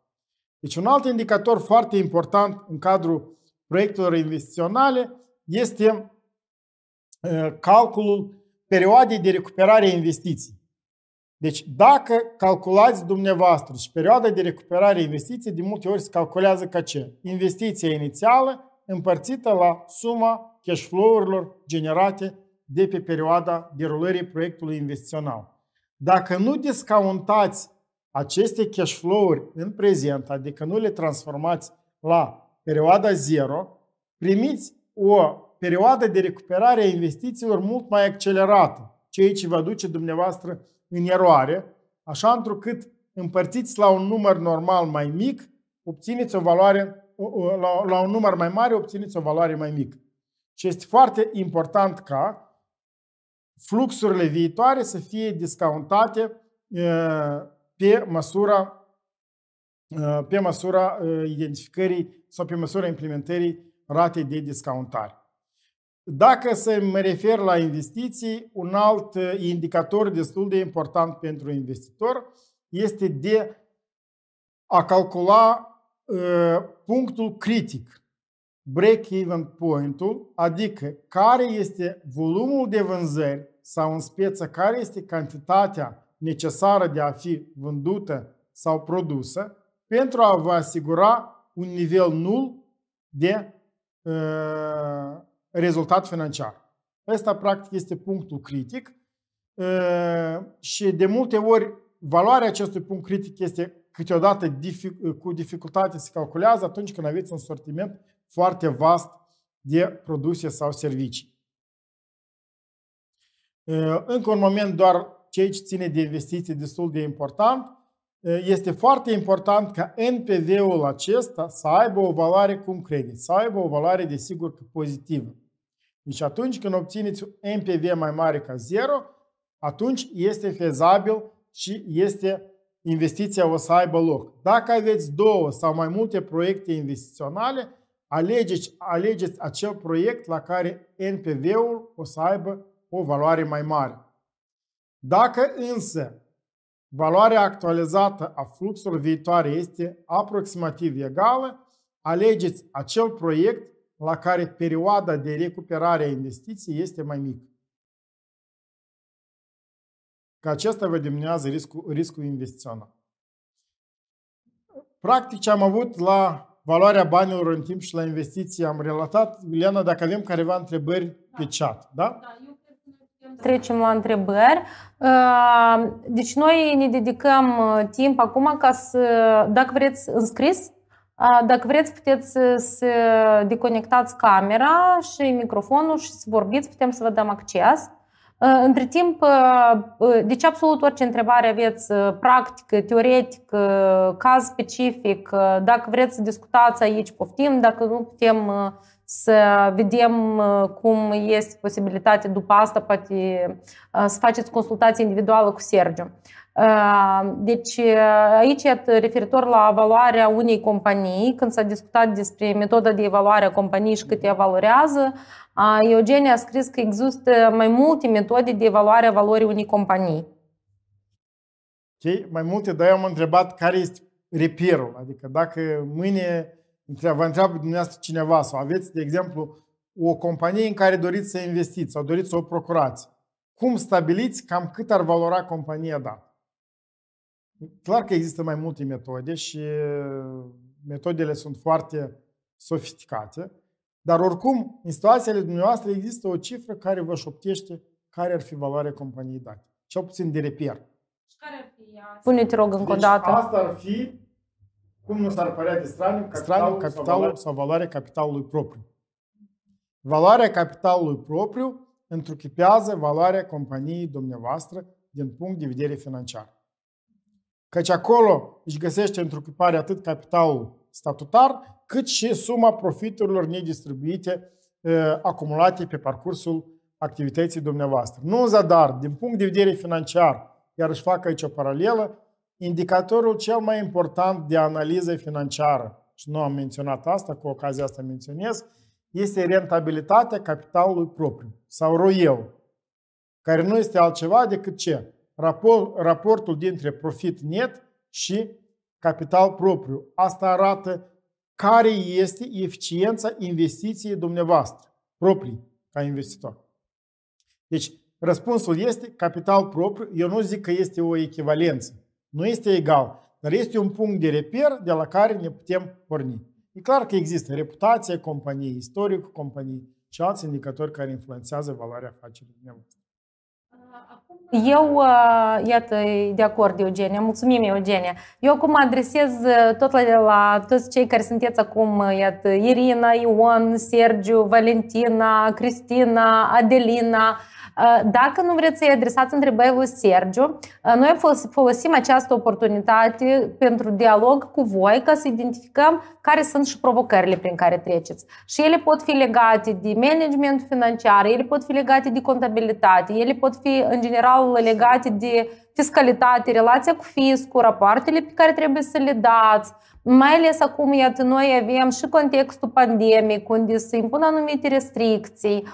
Deci un alt indicator foarte important în cadrul proiectelor investiționale este uh, calculul perioade de recuperare a investiției. Deci dacă calculați dumneavoastră și perioada de recuperare a investiției, de multe ori se calculează ca ce? Investiția inițială împărțită la suma cash flow-urilor generate de pe perioada derulării proiectului investițional. Dacă nu discountați aceste cash flow-uri în prezent, adică nu le transformați la perioada zero, primiți o perioadă de recuperare a investițiilor mult mai accelerată, ceea ce vă duce dumneavoastră în eroare, așa întrucât împărțiți la un număr normal mai mic, obțineți o valoare, la, la un număr mai mare, obțineți o valoare mai mică. Și este foarte important ca fluxurile viitoare să fie discountate pe măsura, pe măsura identificării sau pe măsura implementării ratei de discountare. Dacă să mă refer la investiții, un alt uh, indicator destul de important pentru investitor este de a calcula uh, punctul critic, break-even point-ul, adică care este volumul de vânzări sau în speță care este cantitatea necesară de a fi vândută sau produsă pentru a vă asigura un nivel nul de uh, rezultat financiar. Ăsta, practic, este punctul critic și de multe ori valoarea acestui punct critic este câteodată cu dificultate se calculează atunci când aveți un sortiment foarte vast de produse sau servicii. Încă un moment doar ceea ce ține de investiții destul de important este foarte important ca NPV-ul acesta să aibă o valoare cum credeți, să aibă o valoare de sigur că pozitivă. Deci atunci când obțineți un NPV mai mare ca 0, atunci este fezabil și este investiția o să aibă loc. Dacă aveți două sau mai multe proiecte investiționale, alegeți, alegeți acel proiect la care NPV-ul o să aibă o valoare mai mare. Dacă însă Valoarea actualizată a fluxului viitoare este aproximativ egală. Alegeți acel proiect la care perioada de recuperare a investiției este mai mică. Că acesta vă diminuează riscul, riscul investițional. Practic ce am avut la valoarea banilor în timp și la investiții am relatat. Ileana, dacă avem careva întrebări da. pe chat, da? Da, eu Trecem la întrebări. Uh, deci noi ne dedicăm uh, timp acum ca să, dacă vreți înscris, uh, dacă vreți, puteți să deconectați camera și microfonul și să vorbiți, putem să vă dăm acces. Între timp, deci absolut orice întrebare aveți, practică, teoretică, caz specific, dacă vreți să discutați aici, poftim, dacă nu putem să vedem uh, cum este posibilitatea după asta, poate uh, să faceți consultație individuală cu Sergiu. Uh, deci aici e referitor la evaluarea unei companii, când s-a discutat despre metoda de evaluare a companiei și cât ea valorează, Eugenia a scris că există mai multe metode de evaluare a valorii unei companii. Ok, mai multe, dar eu am întrebat care este reperul, adică dacă mâine vă întreabă dumneavoastră cineva sau aveți, de exemplu, o companie în care doriți să investiți sau doriți să o procurați, cum stabiliți cam cât ar valora compania dată? Clar că există mai multe metode și uh, metodele sunt foarte sofisticate, dar oricum, în situațiile dumneavoastră există o cifră care vă șoptește care ar fi valoarea companiei date. Cel puțin de reper. Și care ar fi asta? Pune-te rog încă o deci dată. Asta ar fi cum nu s-ar părea de straniu capitalul, straniu, capitalul sau, valoare... sau valoarea capitalului propriu? Valoarea capitalului propriu întruchipează valoarea companiei dumneavoastră din punct de vedere financiar. Căci acolo își găsește întruchipare atât capitalul statutar, cât și suma profiturilor nedistribuite acumulate pe parcursul activității dumneavoastră. Nu în zadar, din punct de vedere financiar, iar își fac aici o paralelă, indicatorul cel mai important de analiză financiară, și nu am menționat asta, cu ocazia asta menționez, este rentabilitatea capitalului propriu sau ROEU, care nu este altceva decât ce? Raportul dintre profit net și capital propriu. Asta arată care este eficiența investiției dumneavoastră, proprii, ca investitor. Deci, răspunsul este capital propriu. Eu nu zic că este o echivalență. Nu este egal, dar este un punct de reper de la care ne putem porni. E clar că există reputație companiei, istoric companiei și alți indicatori care influențează valoarea afacerii dumneavoastră. Uh, uh, eu, uh, iată, de acord, Eugenia. Mulțumim, Eugenia. Eu acum adresez tot la, la toți cei care sunteți acum, iată, Irina, Ion, Sergiu, Valentina, Cristina, Adelina, Uh, dacă nu vreți să-i adresați întrebări lui Sergiu, uh, noi folosim această oportunitate pentru dialog cu voi ca să identificăm care sunt și provocările prin care treceți. Și ele pot fi legate de management financiar, ele pot fi legate de contabilitate, ele pot fi în general legate de fiscalitate, relația cu fiscul, rapoartele pe care trebuie să le dați, mai ales acum, iată, noi avem și contextul pandemic, unde se impun anumite restricții.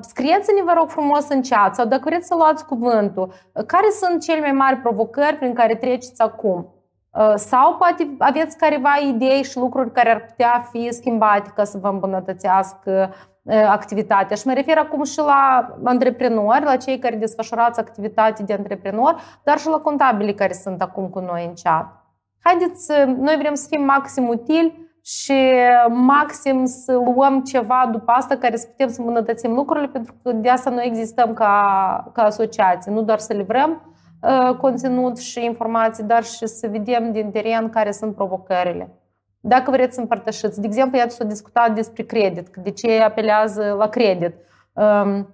Scrieți-ne, vă rog frumos, în chat sau dacă vreți să luați cuvântul, care sunt cele mai mari provocări prin care treceți acum? Sau poate aveți careva idei și lucruri care ar putea fi schimbate ca să vă îmbunătățească activitate. Și mă refer acum și la antreprenori, la cei care desfășurați activitate de antreprenor, dar și la contabilii care sunt acum cu noi în chat. Haideți, noi vrem să fim maxim utili și maxim să luăm ceva după asta care să putem să îmbunătățim lucrurile, pentru că de asta noi existăm ca, ca asociație, nu doar să livrăm uh, conținut și informații, dar și să vedem din teren care sunt provocările. Dacă vreți să împărtășiți, de exemplu, iată s-a discutat despre credit, de ce apelează la credit. Um,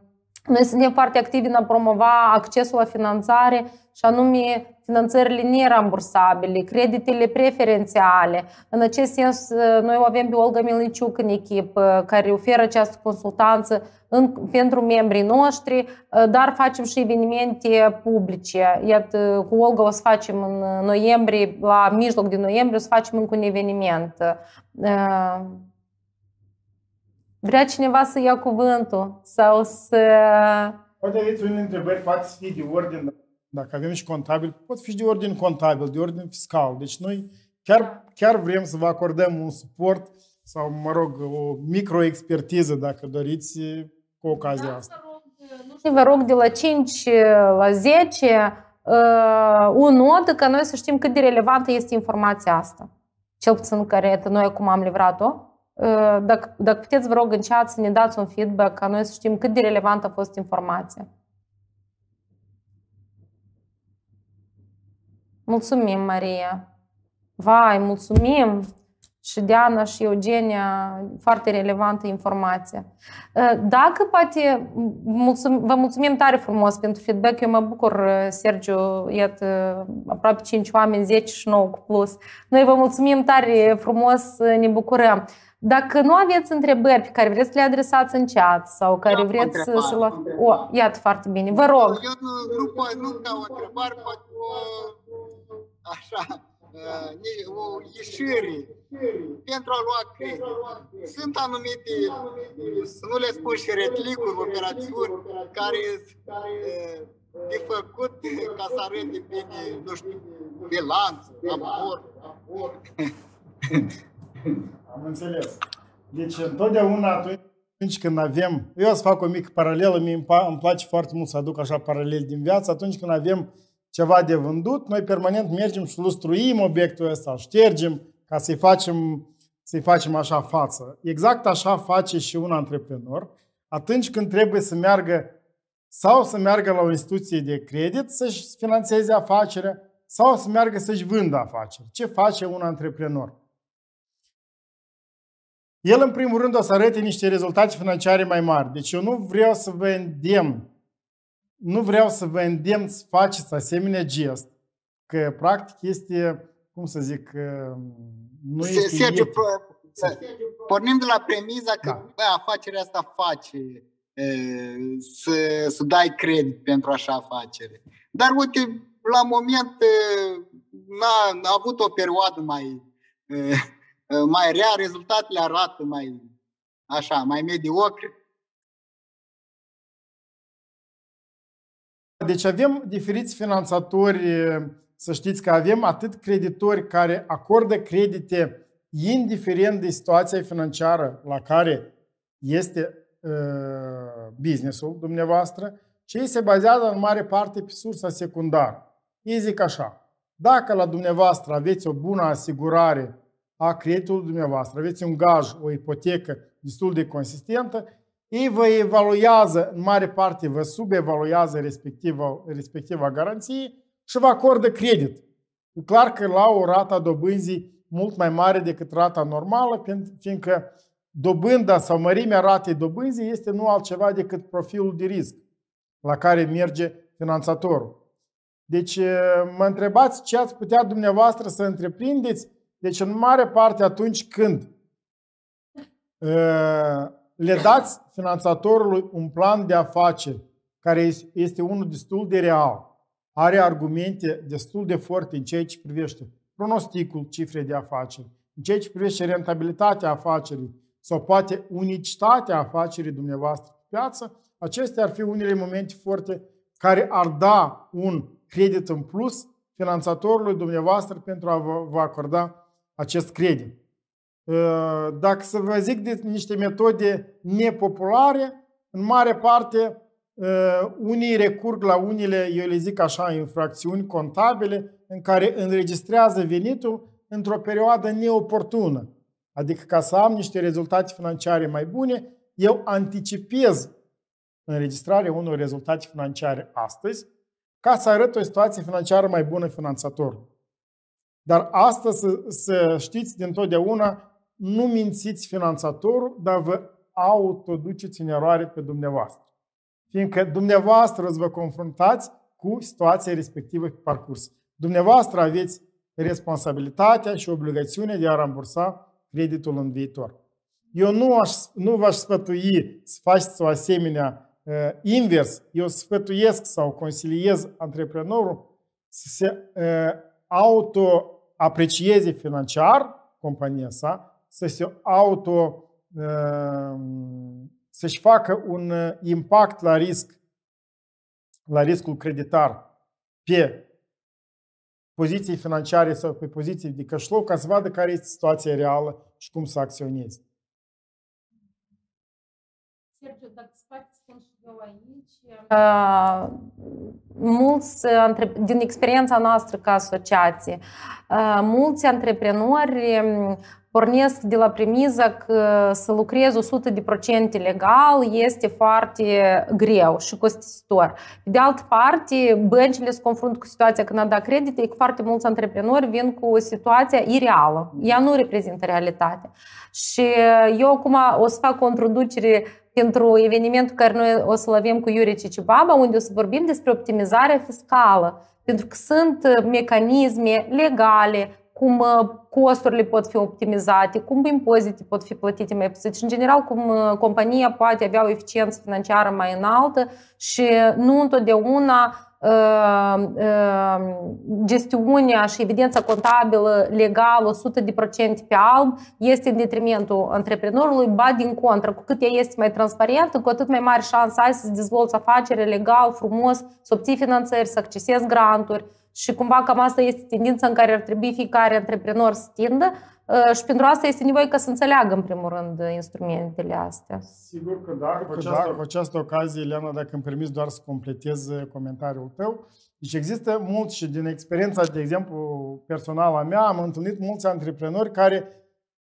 noi suntem foarte activi în a promova accesul la finanțare și anume finanțările nerambursabile, creditele preferențiale. În acest sens, noi o avem pe Olga Milniciuc în echipă, care oferă această consultanță în, pentru membrii noștri, dar facem și evenimente publice. Iată, cu Olga o să facem în noiembrie, la mijloc de noiembrie, o să facem încă un eveniment. Vrea cineva să ia cuvântul sau să... Poate aveți unele întrebări, poate să fie de ordin. Dacă avem și contabil, pot fi de ordin contabil, de ordin fiscal. Deci noi chiar, chiar vrem să vă acordăm un suport sau, mă rog, o microexpertiză, dacă doriți, cu ocazia da, asta. Și vă rog de la 5 la 10 uh, o notă ca noi să știm cât de relevantă este informația asta. Cel puțin care noi acum am livrat-o. Dacă, dacă puteți, vă rog, în chat să ne dați un feedback ca noi să știm cât de relevantă a fost informația. Mulțumim, Maria! Vai, mulțumim! și Diana și Eugenia, foarte relevantă informație. Dacă poate, mulțumim, vă mulțumim tare frumos pentru feedback, eu mă bucur, Sergiu, iată, aproape 5 oameni, 10 și 9 cu plus. Noi vă mulțumim tare frumos, ne bucurăm. Dacă nu aveți întrebări pe care vreți să le adresați în chat sau care da, vreți să să luați... O, iată foarte bine, vă rog. Eu nu, nu, nu ca o întrebare, poate o, așa, uh, o ieșire pentru a lua credit. Sunt anumite, să nu le spun și retlicuri, operațiuni care uh, de făcut ca să arăte bine, nu știu, bilanț, aport. Am înțeles. Deci întotdeauna atunci când avem, eu să fac o mică paralelă, mie îmi place foarte mult să aduc așa paralel din viață, atunci când avem ceva de vândut, noi permanent mergem și lustruim obiectul ăsta, ștergem ca să-i facem, să facem așa față. Exact așa face și un antreprenor atunci când trebuie să meargă sau să meargă la o instituție de credit să-și financeze afacerea sau să meargă să-și vândă afacerea. Ce face un antreprenor? El, în primul rând, o să arate niște rezultate financiare mai mari. Deci eu nu vreau să vă îndemn, nu vreau să vă îndemn să faceți asemenea gest. Că, practic, este, cum să zic, nu se, este se... pornim de la premiza că da. bă, afacerea asta face e, să, să dai credit pentru așa afacere. Dar uite, la moment e, n-a, a avut o perioadă mai e, Eh, mai rea, rezultatele arată mai așa, mai mediocre. Deci avem diferiți finanțatori, eh, să știți că avem atât creditori care acordă credite indiferent de situația financiară la care este eh, businessul dumneavoastră, și ei se bazează în mare parte pe sursa secundară. Ei zic așa, dacă la dumneavoastră aveți o bună asigurare a creditului dumneavoastră. Aveți un gaj, o ipotecă destul de consistentă, ei vă evaluează, în mare parte vă subevaluează respectiva, respectiva garanție și vă acordă credit. E clar că la o rata dobânzii mult mai mare decât rata normală, fiindcă dobânda sau mărimea ratei dobânzii este nu altceva decât profilul de risc la care merge finanțatorul. Deci mă întrebați ce ați putea dumneavoastră să întreprindeți deci, în mare parte, atunci când le dați finanțatorului un plan de afaceri care este unul destul de real, are argumente destul de forte în ceea ce privește pronosticul cifrei de afaceri, în ceea ce privește rentabilitatea afacerii sau poate unicitatea afacerii dumneavoastră pe piață, acestea ar fi unele momente foarte care ar da un credit în plus finanțatorului dumneavoastră pentru a vă acorda acest credit. Ă, dacă să vă zic de niște metode nepopulare, în mare parte ă, unii recurg la unele, eu le zic așa, infracțiuni contabile în care înregistrează venitul într-o perioadă neoportună. Adică ca să am niște rezultate financiare mai bune, eu anticipez înregistrarea unor rezultate financiare astăzi ca să arăt o situație financiară mai bună finanțatorului. Dar asta să, să știți din totdeauna, nu mințiți finanțatorul, dar vă autoduceți în eroare pe dumneavoastră. Fiindcă dumneavoastră îți vă confruntați cu situația respectivă pe parcurs. Dumneavoastră aveți responsabilitatea și obligațiunea de a rambursa creditul în viitor. Eu nu, aș, nu v-aș sfătui să faceți o asemenea uh, invers. Eu sfătuiesc sau consiliez antreprenorul să se uh, auto aprecieze financiar compania sa, să se auto ehm, să-și facă un uh, impact la risc, la riscul creditar pe poziții financiare sau pe poziții de cash flow ca să vadă care este situația reală și cum să acționeze. Sergiu, dacă îți spun Uh, mulți din experiența noastră ca asociație, uh, mulți antreprenori um, pornesc de la premiza că să lucrezi 100% legal este foarte greu și costisitor. de altă parte, băncile se confrunt cu situația când a dat credite, că foarte mulți antreprenori vin cu o situație ireală. Ea nu reprezintă realitatea. Și eu acum o să fac o introducere pentru evenimentul care noi o să-l avem cu Iurie Cicibaba, unde o să vorbim despre optimizarea fiscală, pentru că sunt uh, mecanisme legale, cum uh, costurile pot fi optimizate, cum impozite pot fi plătite mai puțin și, deci, în general, cum uh, compania poate avea o eficiență financiară mai înaltă și nu întotdeauna gestiunea și evidența contabilă legală 100% pe alb este în detrimentul antreprenorului, ba din contră, cu cât ea este mai transparentă, cu atât mai mare șansă ai să-ți dezvolți afacere legal, frumos, să obții finanțări, să accesezi granturi și cumva cam asta este tendința în care ar trebui fiecare antreprenor să tindă. Și pentru asta este nevoie ca să înțeleagă, în primul rând, instrumentele astea. Sigur că da. Cu această, da. cu această ocazie, Elena, dacă îmi permis doar să completez comentariul tău. Deci există mulți și din experiența, de exemplu, personală a mea, am întâlnit mulți antreprenori care,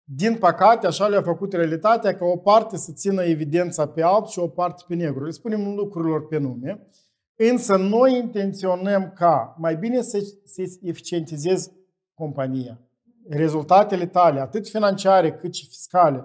din păcate, așa le-a făcut realitatea că o parte să țină evidența pe alb și o parte pe negru. Le spunem lucrurilor pe nume. Însă noi intenționăm ca mai bine să se eficientizeze compania rezultatele tale, atât financiare cât și fiscale,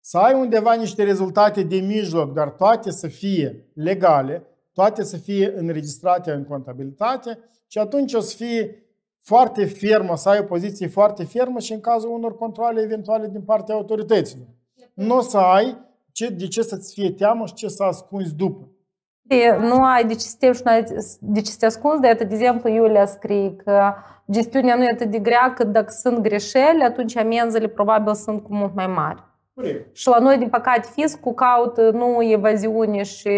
să ai undeva niște rezultate de mijloc, dar toate să fie legale, toate să fie înregistrate în contabilitate și atunci o să fie foarte fermă, să ai o poziție foarte fermă și în cazul unor controle eventuale din partea autorităților. Nu o să ai ce, de ce să-ți fie teamă și ce să ascunzi după. Nu ai de ce să te, și nu ai de ce să te ascunzi, dar, de exemplu, Iulia scrie că gestiunea nu e atât de grea, că dacă sunt greșeli, atunci amenzile probabil sunt cu mult mai mari. Corect. Și la noi, din păcate, fiscul caută nu evaziune și,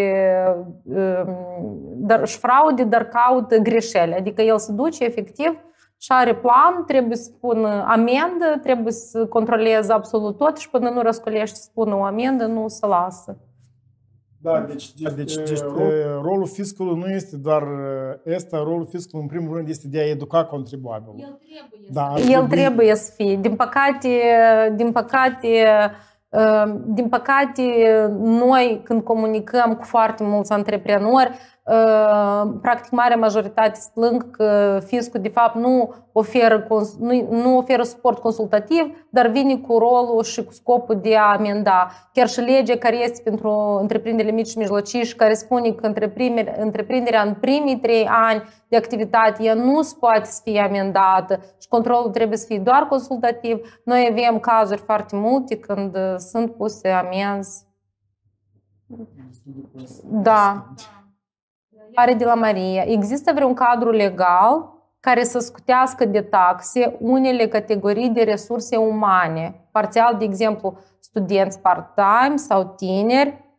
dar, și fraude, dar caută greșeli. Adică el se duce efectiv și are plan, trebuie să pună amendă, trebuie să controleze absolut tot și până nu răscolește să pună o amendă, nu se lasă. Da, deci, deci, deci, deci rol... Deci, deci, rolul fiscului nu este doar eh, ăsta, rolul fiscului în primul rând este de a educa contribuabilul. El trebuie, da, să... El trebuie să fie. Din păcate, eh, din păcate, eh, din păcate, noi când comunicăm cu foarte mulți antreprenori, Ă, practic marea majoritate se plâng că fiscul de fapt nu oferă, nu, nu oferă suport consultativ, dar vine cu rolul și cu scopul de a amenda. Chiar și legea care este pentru întreprinderile mici și mijlocii și care spune că întreprinderea în primii trei ani de activitate ea nu poate să fie amendată și controlul trebuie să fie doar consultativ. Noi avem cazuri foarte multe când sunt puse amenzi. Da are de la Maria. Există vreun cadru legal care să scutească de taxe unele categorii de resurse umane, parțial, de exemplu, studenți part-time sau tineri,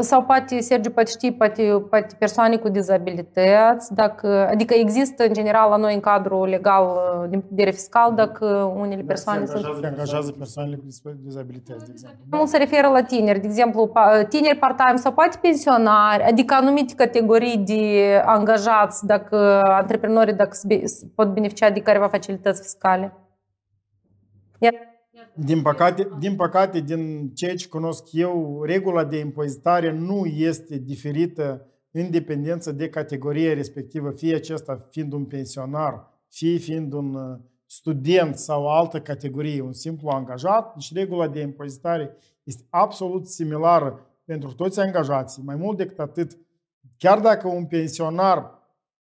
sau poate, Sergiu, poate știi, poate, poate persoane cu dizabilități, dacă, adică există în general la noi în cadrul legal, uh, din vedere fiscal, da. dacă unele da, persoane se angajează, sunt... Se angajează persoanele cu dizabilități, de exemplu. Nu Mult se referă la tineri, de exemplu, tineri part-time sau poate pensionari, adică anumite categorii de angajați, dacă antreprenorii dacă pot beneficia de careva facilități fiscale. Iar din păcate, din păcate, din ceea ce cunosc eu, regula de impozitare nu este diferită în dependență de categorie respectivă, fie acesta fiind un pensionar, fie fiind un uh, student sau o altă categorie, un simplu angajat, deci regula de impozitare este absolut similară pentru toți angajații. Mai mult decât atât, chiar dacă un pensionar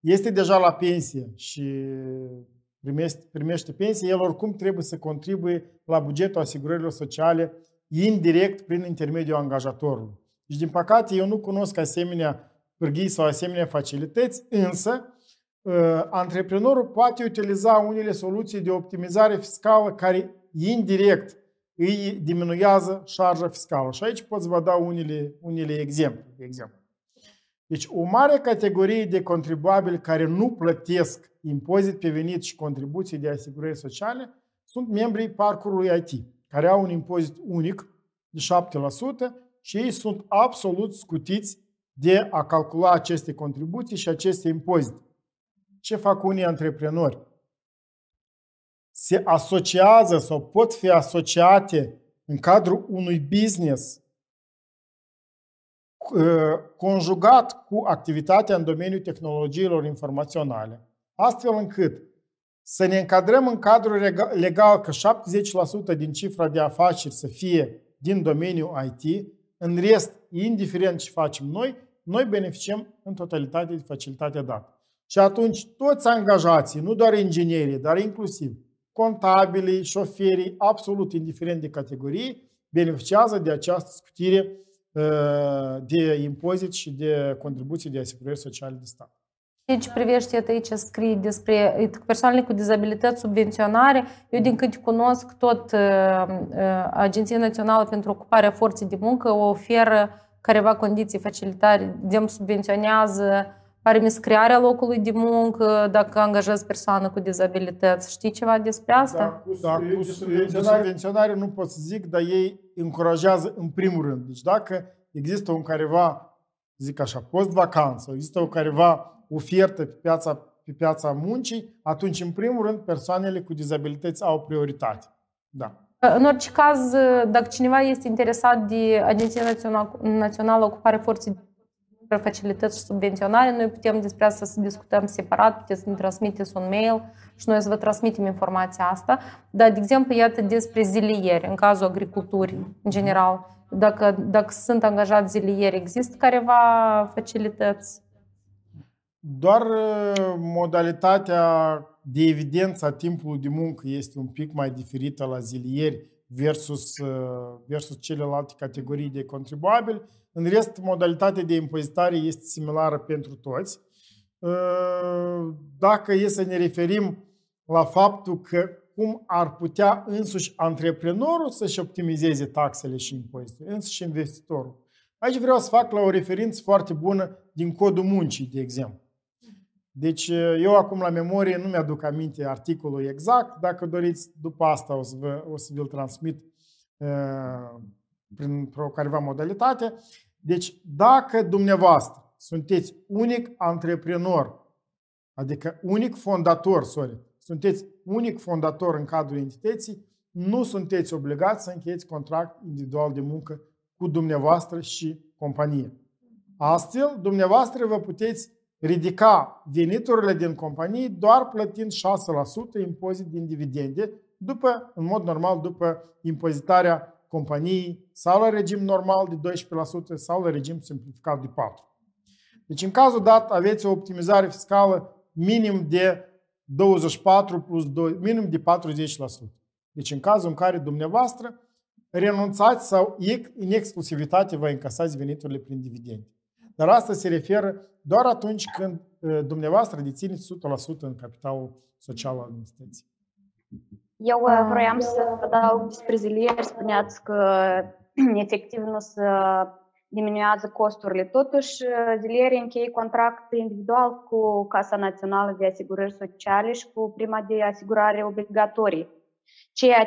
este deja la pensie și primește, primește pensie, el oricum trebuie să contribuie la bugetul asigurărilor sociale indirect prin intermediul angajatorului. Și deci, din păcate, eu nu cunosc asemenea pârghii sau asemenea facilități, însă ă, antreprenorul poate utiliza unele soluții de optimizare fiscală care indirect îi diminuează șarja fiscală. Și aici pot să vă dau unele, unele exemple. De exemplu. Deci o mare categorie de contribuabili care nu plătesc impozit pe venit și contribuții de asigurări sociale sunt membrii parcurului IT, care au un impozit unic de 7% și ei sunt absolut scutiți de a calcula aceste contribuții și aceste impozite. Ce fac unii antreprenori? Se asociază sau pot fi asociate în cadrul unui business Uh, conjugat cu activitatea în domeniul tehnologiilor informaționale, astfel încât să ne încadrăm în cadrul legal că 70% din cifra de afaceri să fie din domeniul IT, în rest, indiferent ce facem noi, noi beneficiem în totalitate de facilitatea dată. Și atunci toți angajații, nu doar inginerii, dar inclusiv contabilii, șoferii, absolut indiferent de categorie, beneficiază de această scutire de impozit și de contribuții de asigurări sociale de stat. Deci privește aici scrie despre persoanele cu dizabilități subvenționare. Eu din câte cunosc, tot uh, uh, Agenția Națională pentru Ocuparea Forței de Muncă o oferă careva condiții facilitare, de subvenționează remiscriarea locului de muncă, dacă angajezi persoană cu dizabilități. Știi ceva despre asta? Da, cu, subvenționare nu pot să zic, dar ei încurajează în primul rând. Deci dacă există un careva, zic așa, post-vacanță, există o careva ofertă pe piața, pe piața muncii, atunci, în primul rând, persoanele cu dizabilități au prioritate. Da. În orice caz, dacă cineva este interesat de Agenția Națională, Națională Ocupare Forței despre facilități și subvenționare, noi putem despre asta să discutăm separat, puteți să ne transmiteți un mail și noi să vă transmitem informația asta. Dar, de exemplu, iată despre zilieri, în cazul agriculturii, în general, dacă, dacă sunt angajați zilieri, există careva facilități? Doar modalitatea de evidență a timpului de muncă este un pic mai diferită la zilieri versus, э, versus celelalte categorii de contribuabili în rest, modalitatea de impozitare este similară pentru toți. Ă, dacă e să ne referim la faptul că cum ar putea însuși antreprenorul să-și optimizeze taxele și impozitele, însuși investitorul. Aici vreau să fac la o referință foarte bună din codul muncii, de exemplu. Deci eu acum la memorie nu mi-aduc aminte articolul exact, dacă doriți, după asta o să, vă, o să vi-l transmit ă, prin o careva modalitate. Deci, dacă dumneavoastră sunteți unic antreprenor, adică unic fondator, sorry, sunteți unic fondator în cadrul entității, nu sunteți obligați să încheieți contract individual de muncă cu dumneavoastră și companie. Astfel, dumneavoastră vă puteți ridica veniturile din companie doar plătind 6% impozit din dividende, după, în mod normal după impozitarea companii sau la regim normal de 12% sau la regim simplificat de 4%. Deci în cazul dat aveți o optimizare fiscală minim de 24 plus 2, minim de 40%. Deci în cazul în care dumneavoastră renunțați sau în exclusivitate vă încasați veniturile prin dividende. Dar asta se referă doar atunci când ă, dumneavoastră dețineți 100% în capitalul social al administrației. Eu uh, ah. vroiam să dau despre zilier, spuneați că efectiv nu se diminuează costurile. Totuși, uh, zilierii închei contract individual cu Casa Națională de Asigurări Sociale și cu prima de asigurare obligatorie, ceea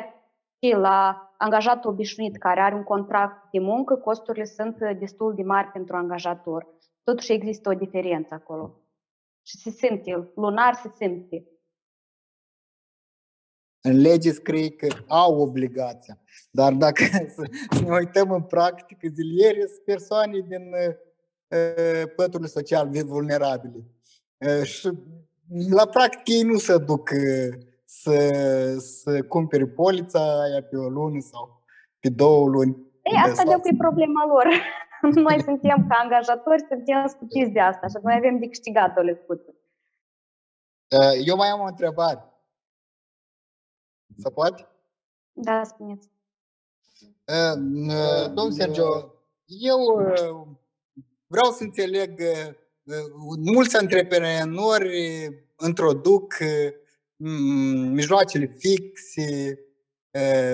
ce la angajatul obișnuit care are un contract de muncă, costurile sunt uh, destul de mari pentru angajator. Totuși există o diferență acolo. Și se simte, lunar se simte. În lege scrie că au obligația. Dar dacă să ne uităm în practică, zilieri sunt persoane din ă, ă, păturile social vulnerabile. Ă, și la practică ei nu se duc să, să cumpere polița aia pe o lună sau pe două luni. Ei, asta de e problema lor. Noi suntem ca angajatori, suntem scutiți de asta și noi avem de câștigat o lecuță. Eu mai am o întrebare. Să poate? Da, spuneți. Ă, ă, Domnul Sergio, eu ă, vreau să înțeleg, mulți antreprenori introduc mijloacele fixe,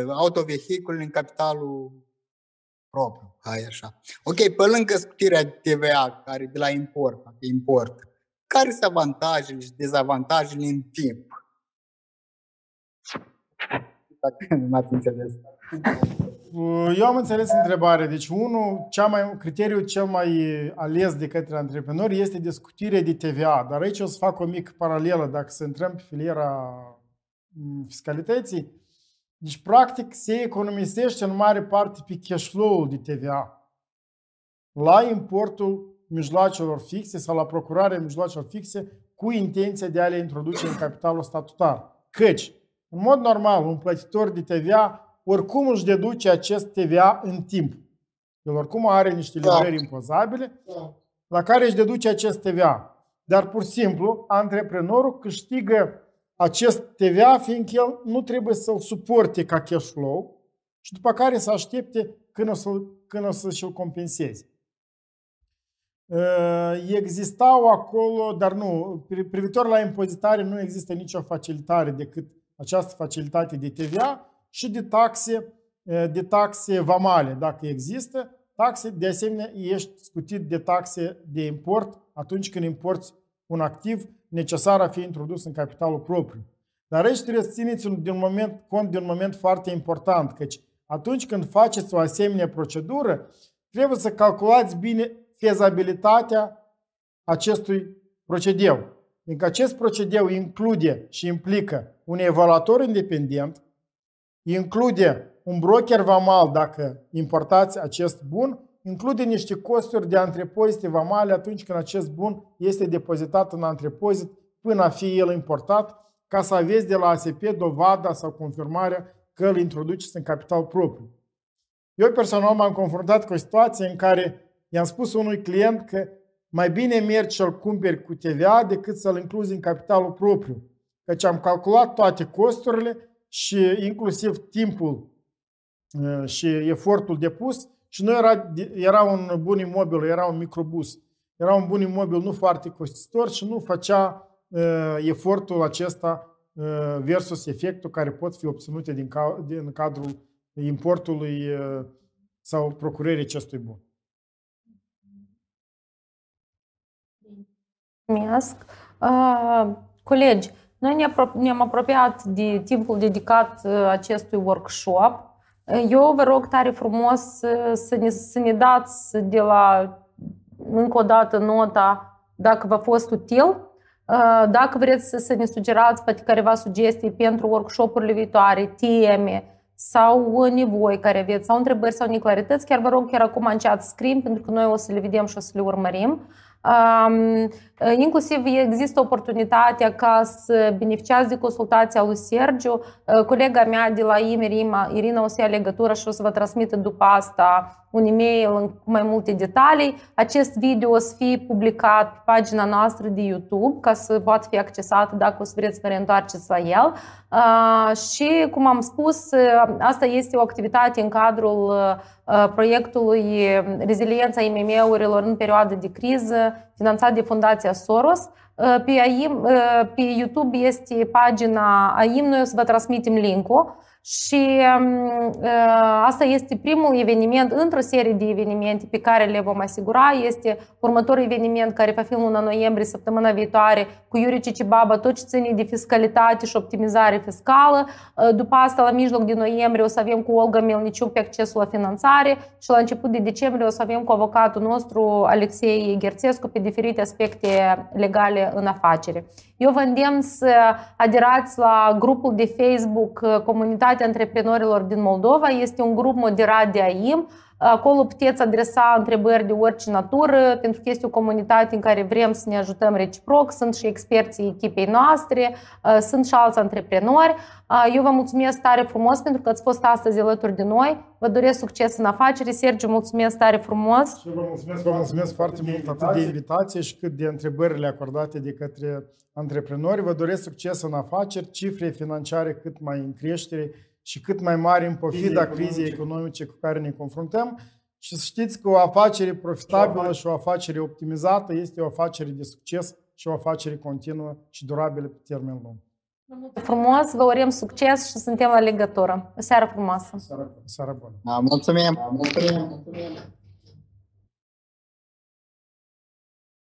autovehicule în capitalul propriu, hai așa. Ok, pe lângă scutirea TVA care de la import, import, care sunt avantajele și dezavantajele în timp? Dacă m-ați înțeles. Uh, eu am înțeles întrebarea. Deci, unul, cea mai, criteriul cel mai uh, ales de către antreprenori este discutirea de TVA. Dar aici o să fac o mică paralelă. Dacă să intrăm pe filiera mm, fiscalității, deci, practic, se economisește în mare parte pe cash flow de TVA la importul mijloacelor fixe sau la procurarea mijloacelor fixe cu intenția de a le introduce în capitalul statutar. Căci, în mod normal, un plătitor de TVA oricum își deduce acest TVA în timp. El oricum are niște da. livrări impozabile da. la care își deduce acest TVA. Dar pur și simplu, antreprenorul câștigă acest TVA fiindcă el nu trebuie să-l suporte ca cash flow și după care să aștepte când o, să, când o să și-l compenseze. Ă, existau acolo, dar nu, privitor la impozitare nu există nicio facilitare decât această facilitate de TVA și de taxe, de taxe vamale, dacă există. Taxe, de asemenea, ești scutit de taxe de import atunci când importi un activ necesar a fi introdus în capitalul propriu. Dar aici trebuie să țineți un, un moment, cont de un moment foarte important, căci atunci când faceți o asemenea procedură, trebuie să calculați bine fezabilitatea acestui procedeu. Fiindcă acest procedeu include și implică un evaluator independent, include un broker vamal dacă importați acest bun, include niște costuri de antrepozite vamale atunci când acest bun este depozitat în antrepozit până a fi el importat, ca să aveți de la ASP dovada sau confirmarea că îl introduceți în capital propriu. Eu personal m-am confruntat cu o situație în care i-am spus unui client că mai bine mergi să-l cumperi cu TVA decât să-l incluzi în capitalul propriu. Căci am calculat toate costurile și inclusiv timpul ă, și efortul depus și nu era, era un bun imobil, era un microbus. Era un bun imobil nu foarte costisitor și nu făcea ă, efortul acesta ă, versus efectul care pot fi obținute din, din cadrul importului sau procurării acestui bun. Mulțumesc. Uh, colegi, noi ne apro- ne-am apropiat de timpul dedicat uh, acestui workshop. Uh, eu vă rog tare frumos uh, să ne, să ne dați de la încă o dată nota dacă v-a fost util, dacă vreți să, să ne sugerați poate careva sugestii pentru workshopurile viitoare, teme sau nevoi care aveți, sau întrebări sau neclarități, chiar vă rog chiar acum în chat scrim, pentru că noi o să le vedem și o să le urmărim. Inclusiv există oportunitatea ca să beneficiați de consultația lui Sergiu. Colega mea de la IMER, Irina, o să ia legătură și o să vă transmită după asta un e-mail cu mai multe detalii. Acest video o să fie publicat pe pagina noastră de YouTube ca să poată fi accesat dacă o să vreți să vă reîntoarceți la el. Ah, și, cum am spus, ah, asta este o activitate în cadrul ah, proiectului Reziliența IMM-urilor în perioada de criză, finanțat de Fundația Soros. Pe, AIM, pe YouTube este pagina AIM, noi o să vă transmitem linkul și um, uh, asta este primul eveniment într-o serie de evenimente pe care le vom asigura. Este următorul eveniment care va fi în luna noiembrie, săptămâna viitoare, cu Iuri Cicibaba, tot ce ține de fiscalitate și optimizare fiscală. Uh, după asta, la mijloc de noiembrie, o să avem cu Olga Melniciu pe accesul la finanțare și la început de decembrie o să avem cu avocatul nostru, Alexei Gherțescu, pe diferite aspecte legale în afacere. Eu vă îndemn să aderați la grupul de Facebook Comunitatea Antreprenorilor din Moldova. Este un grup moderat de AIM Acolo puteți adresa întrebări de orice natură, pentru că este o comunitate în care vrem să ne ajutăm reciproc, sunt și experții echipei noastre, uh, sunt și alți antreprenori. Uh, eu vă mulțumesc tare frumos pentru că ați fost astăzi alături de noi. Vă doresc succes în afaceri. Sergiu, mulțumesc tare frumos. Și vă mulțumesc, vă mulțumesc foarte mult atât de invitație și cât de întrebările acordate de către antreprenori. Vă doresc succes în afaceri, cifre financiare cât mai în creștere și cât mai mari în pofida crizei economice cu care ne confruntăm. Și să știți că o afacere profitabilă și o afacere optimizată este o afacere de succes și o afacere continuă și durabilă pe termen lung. Frumos, vă urem succes și suntem la legătură. O seară frumoasă! Seară, seară bună! Mulțumim! Mulțumim! Mulțumim.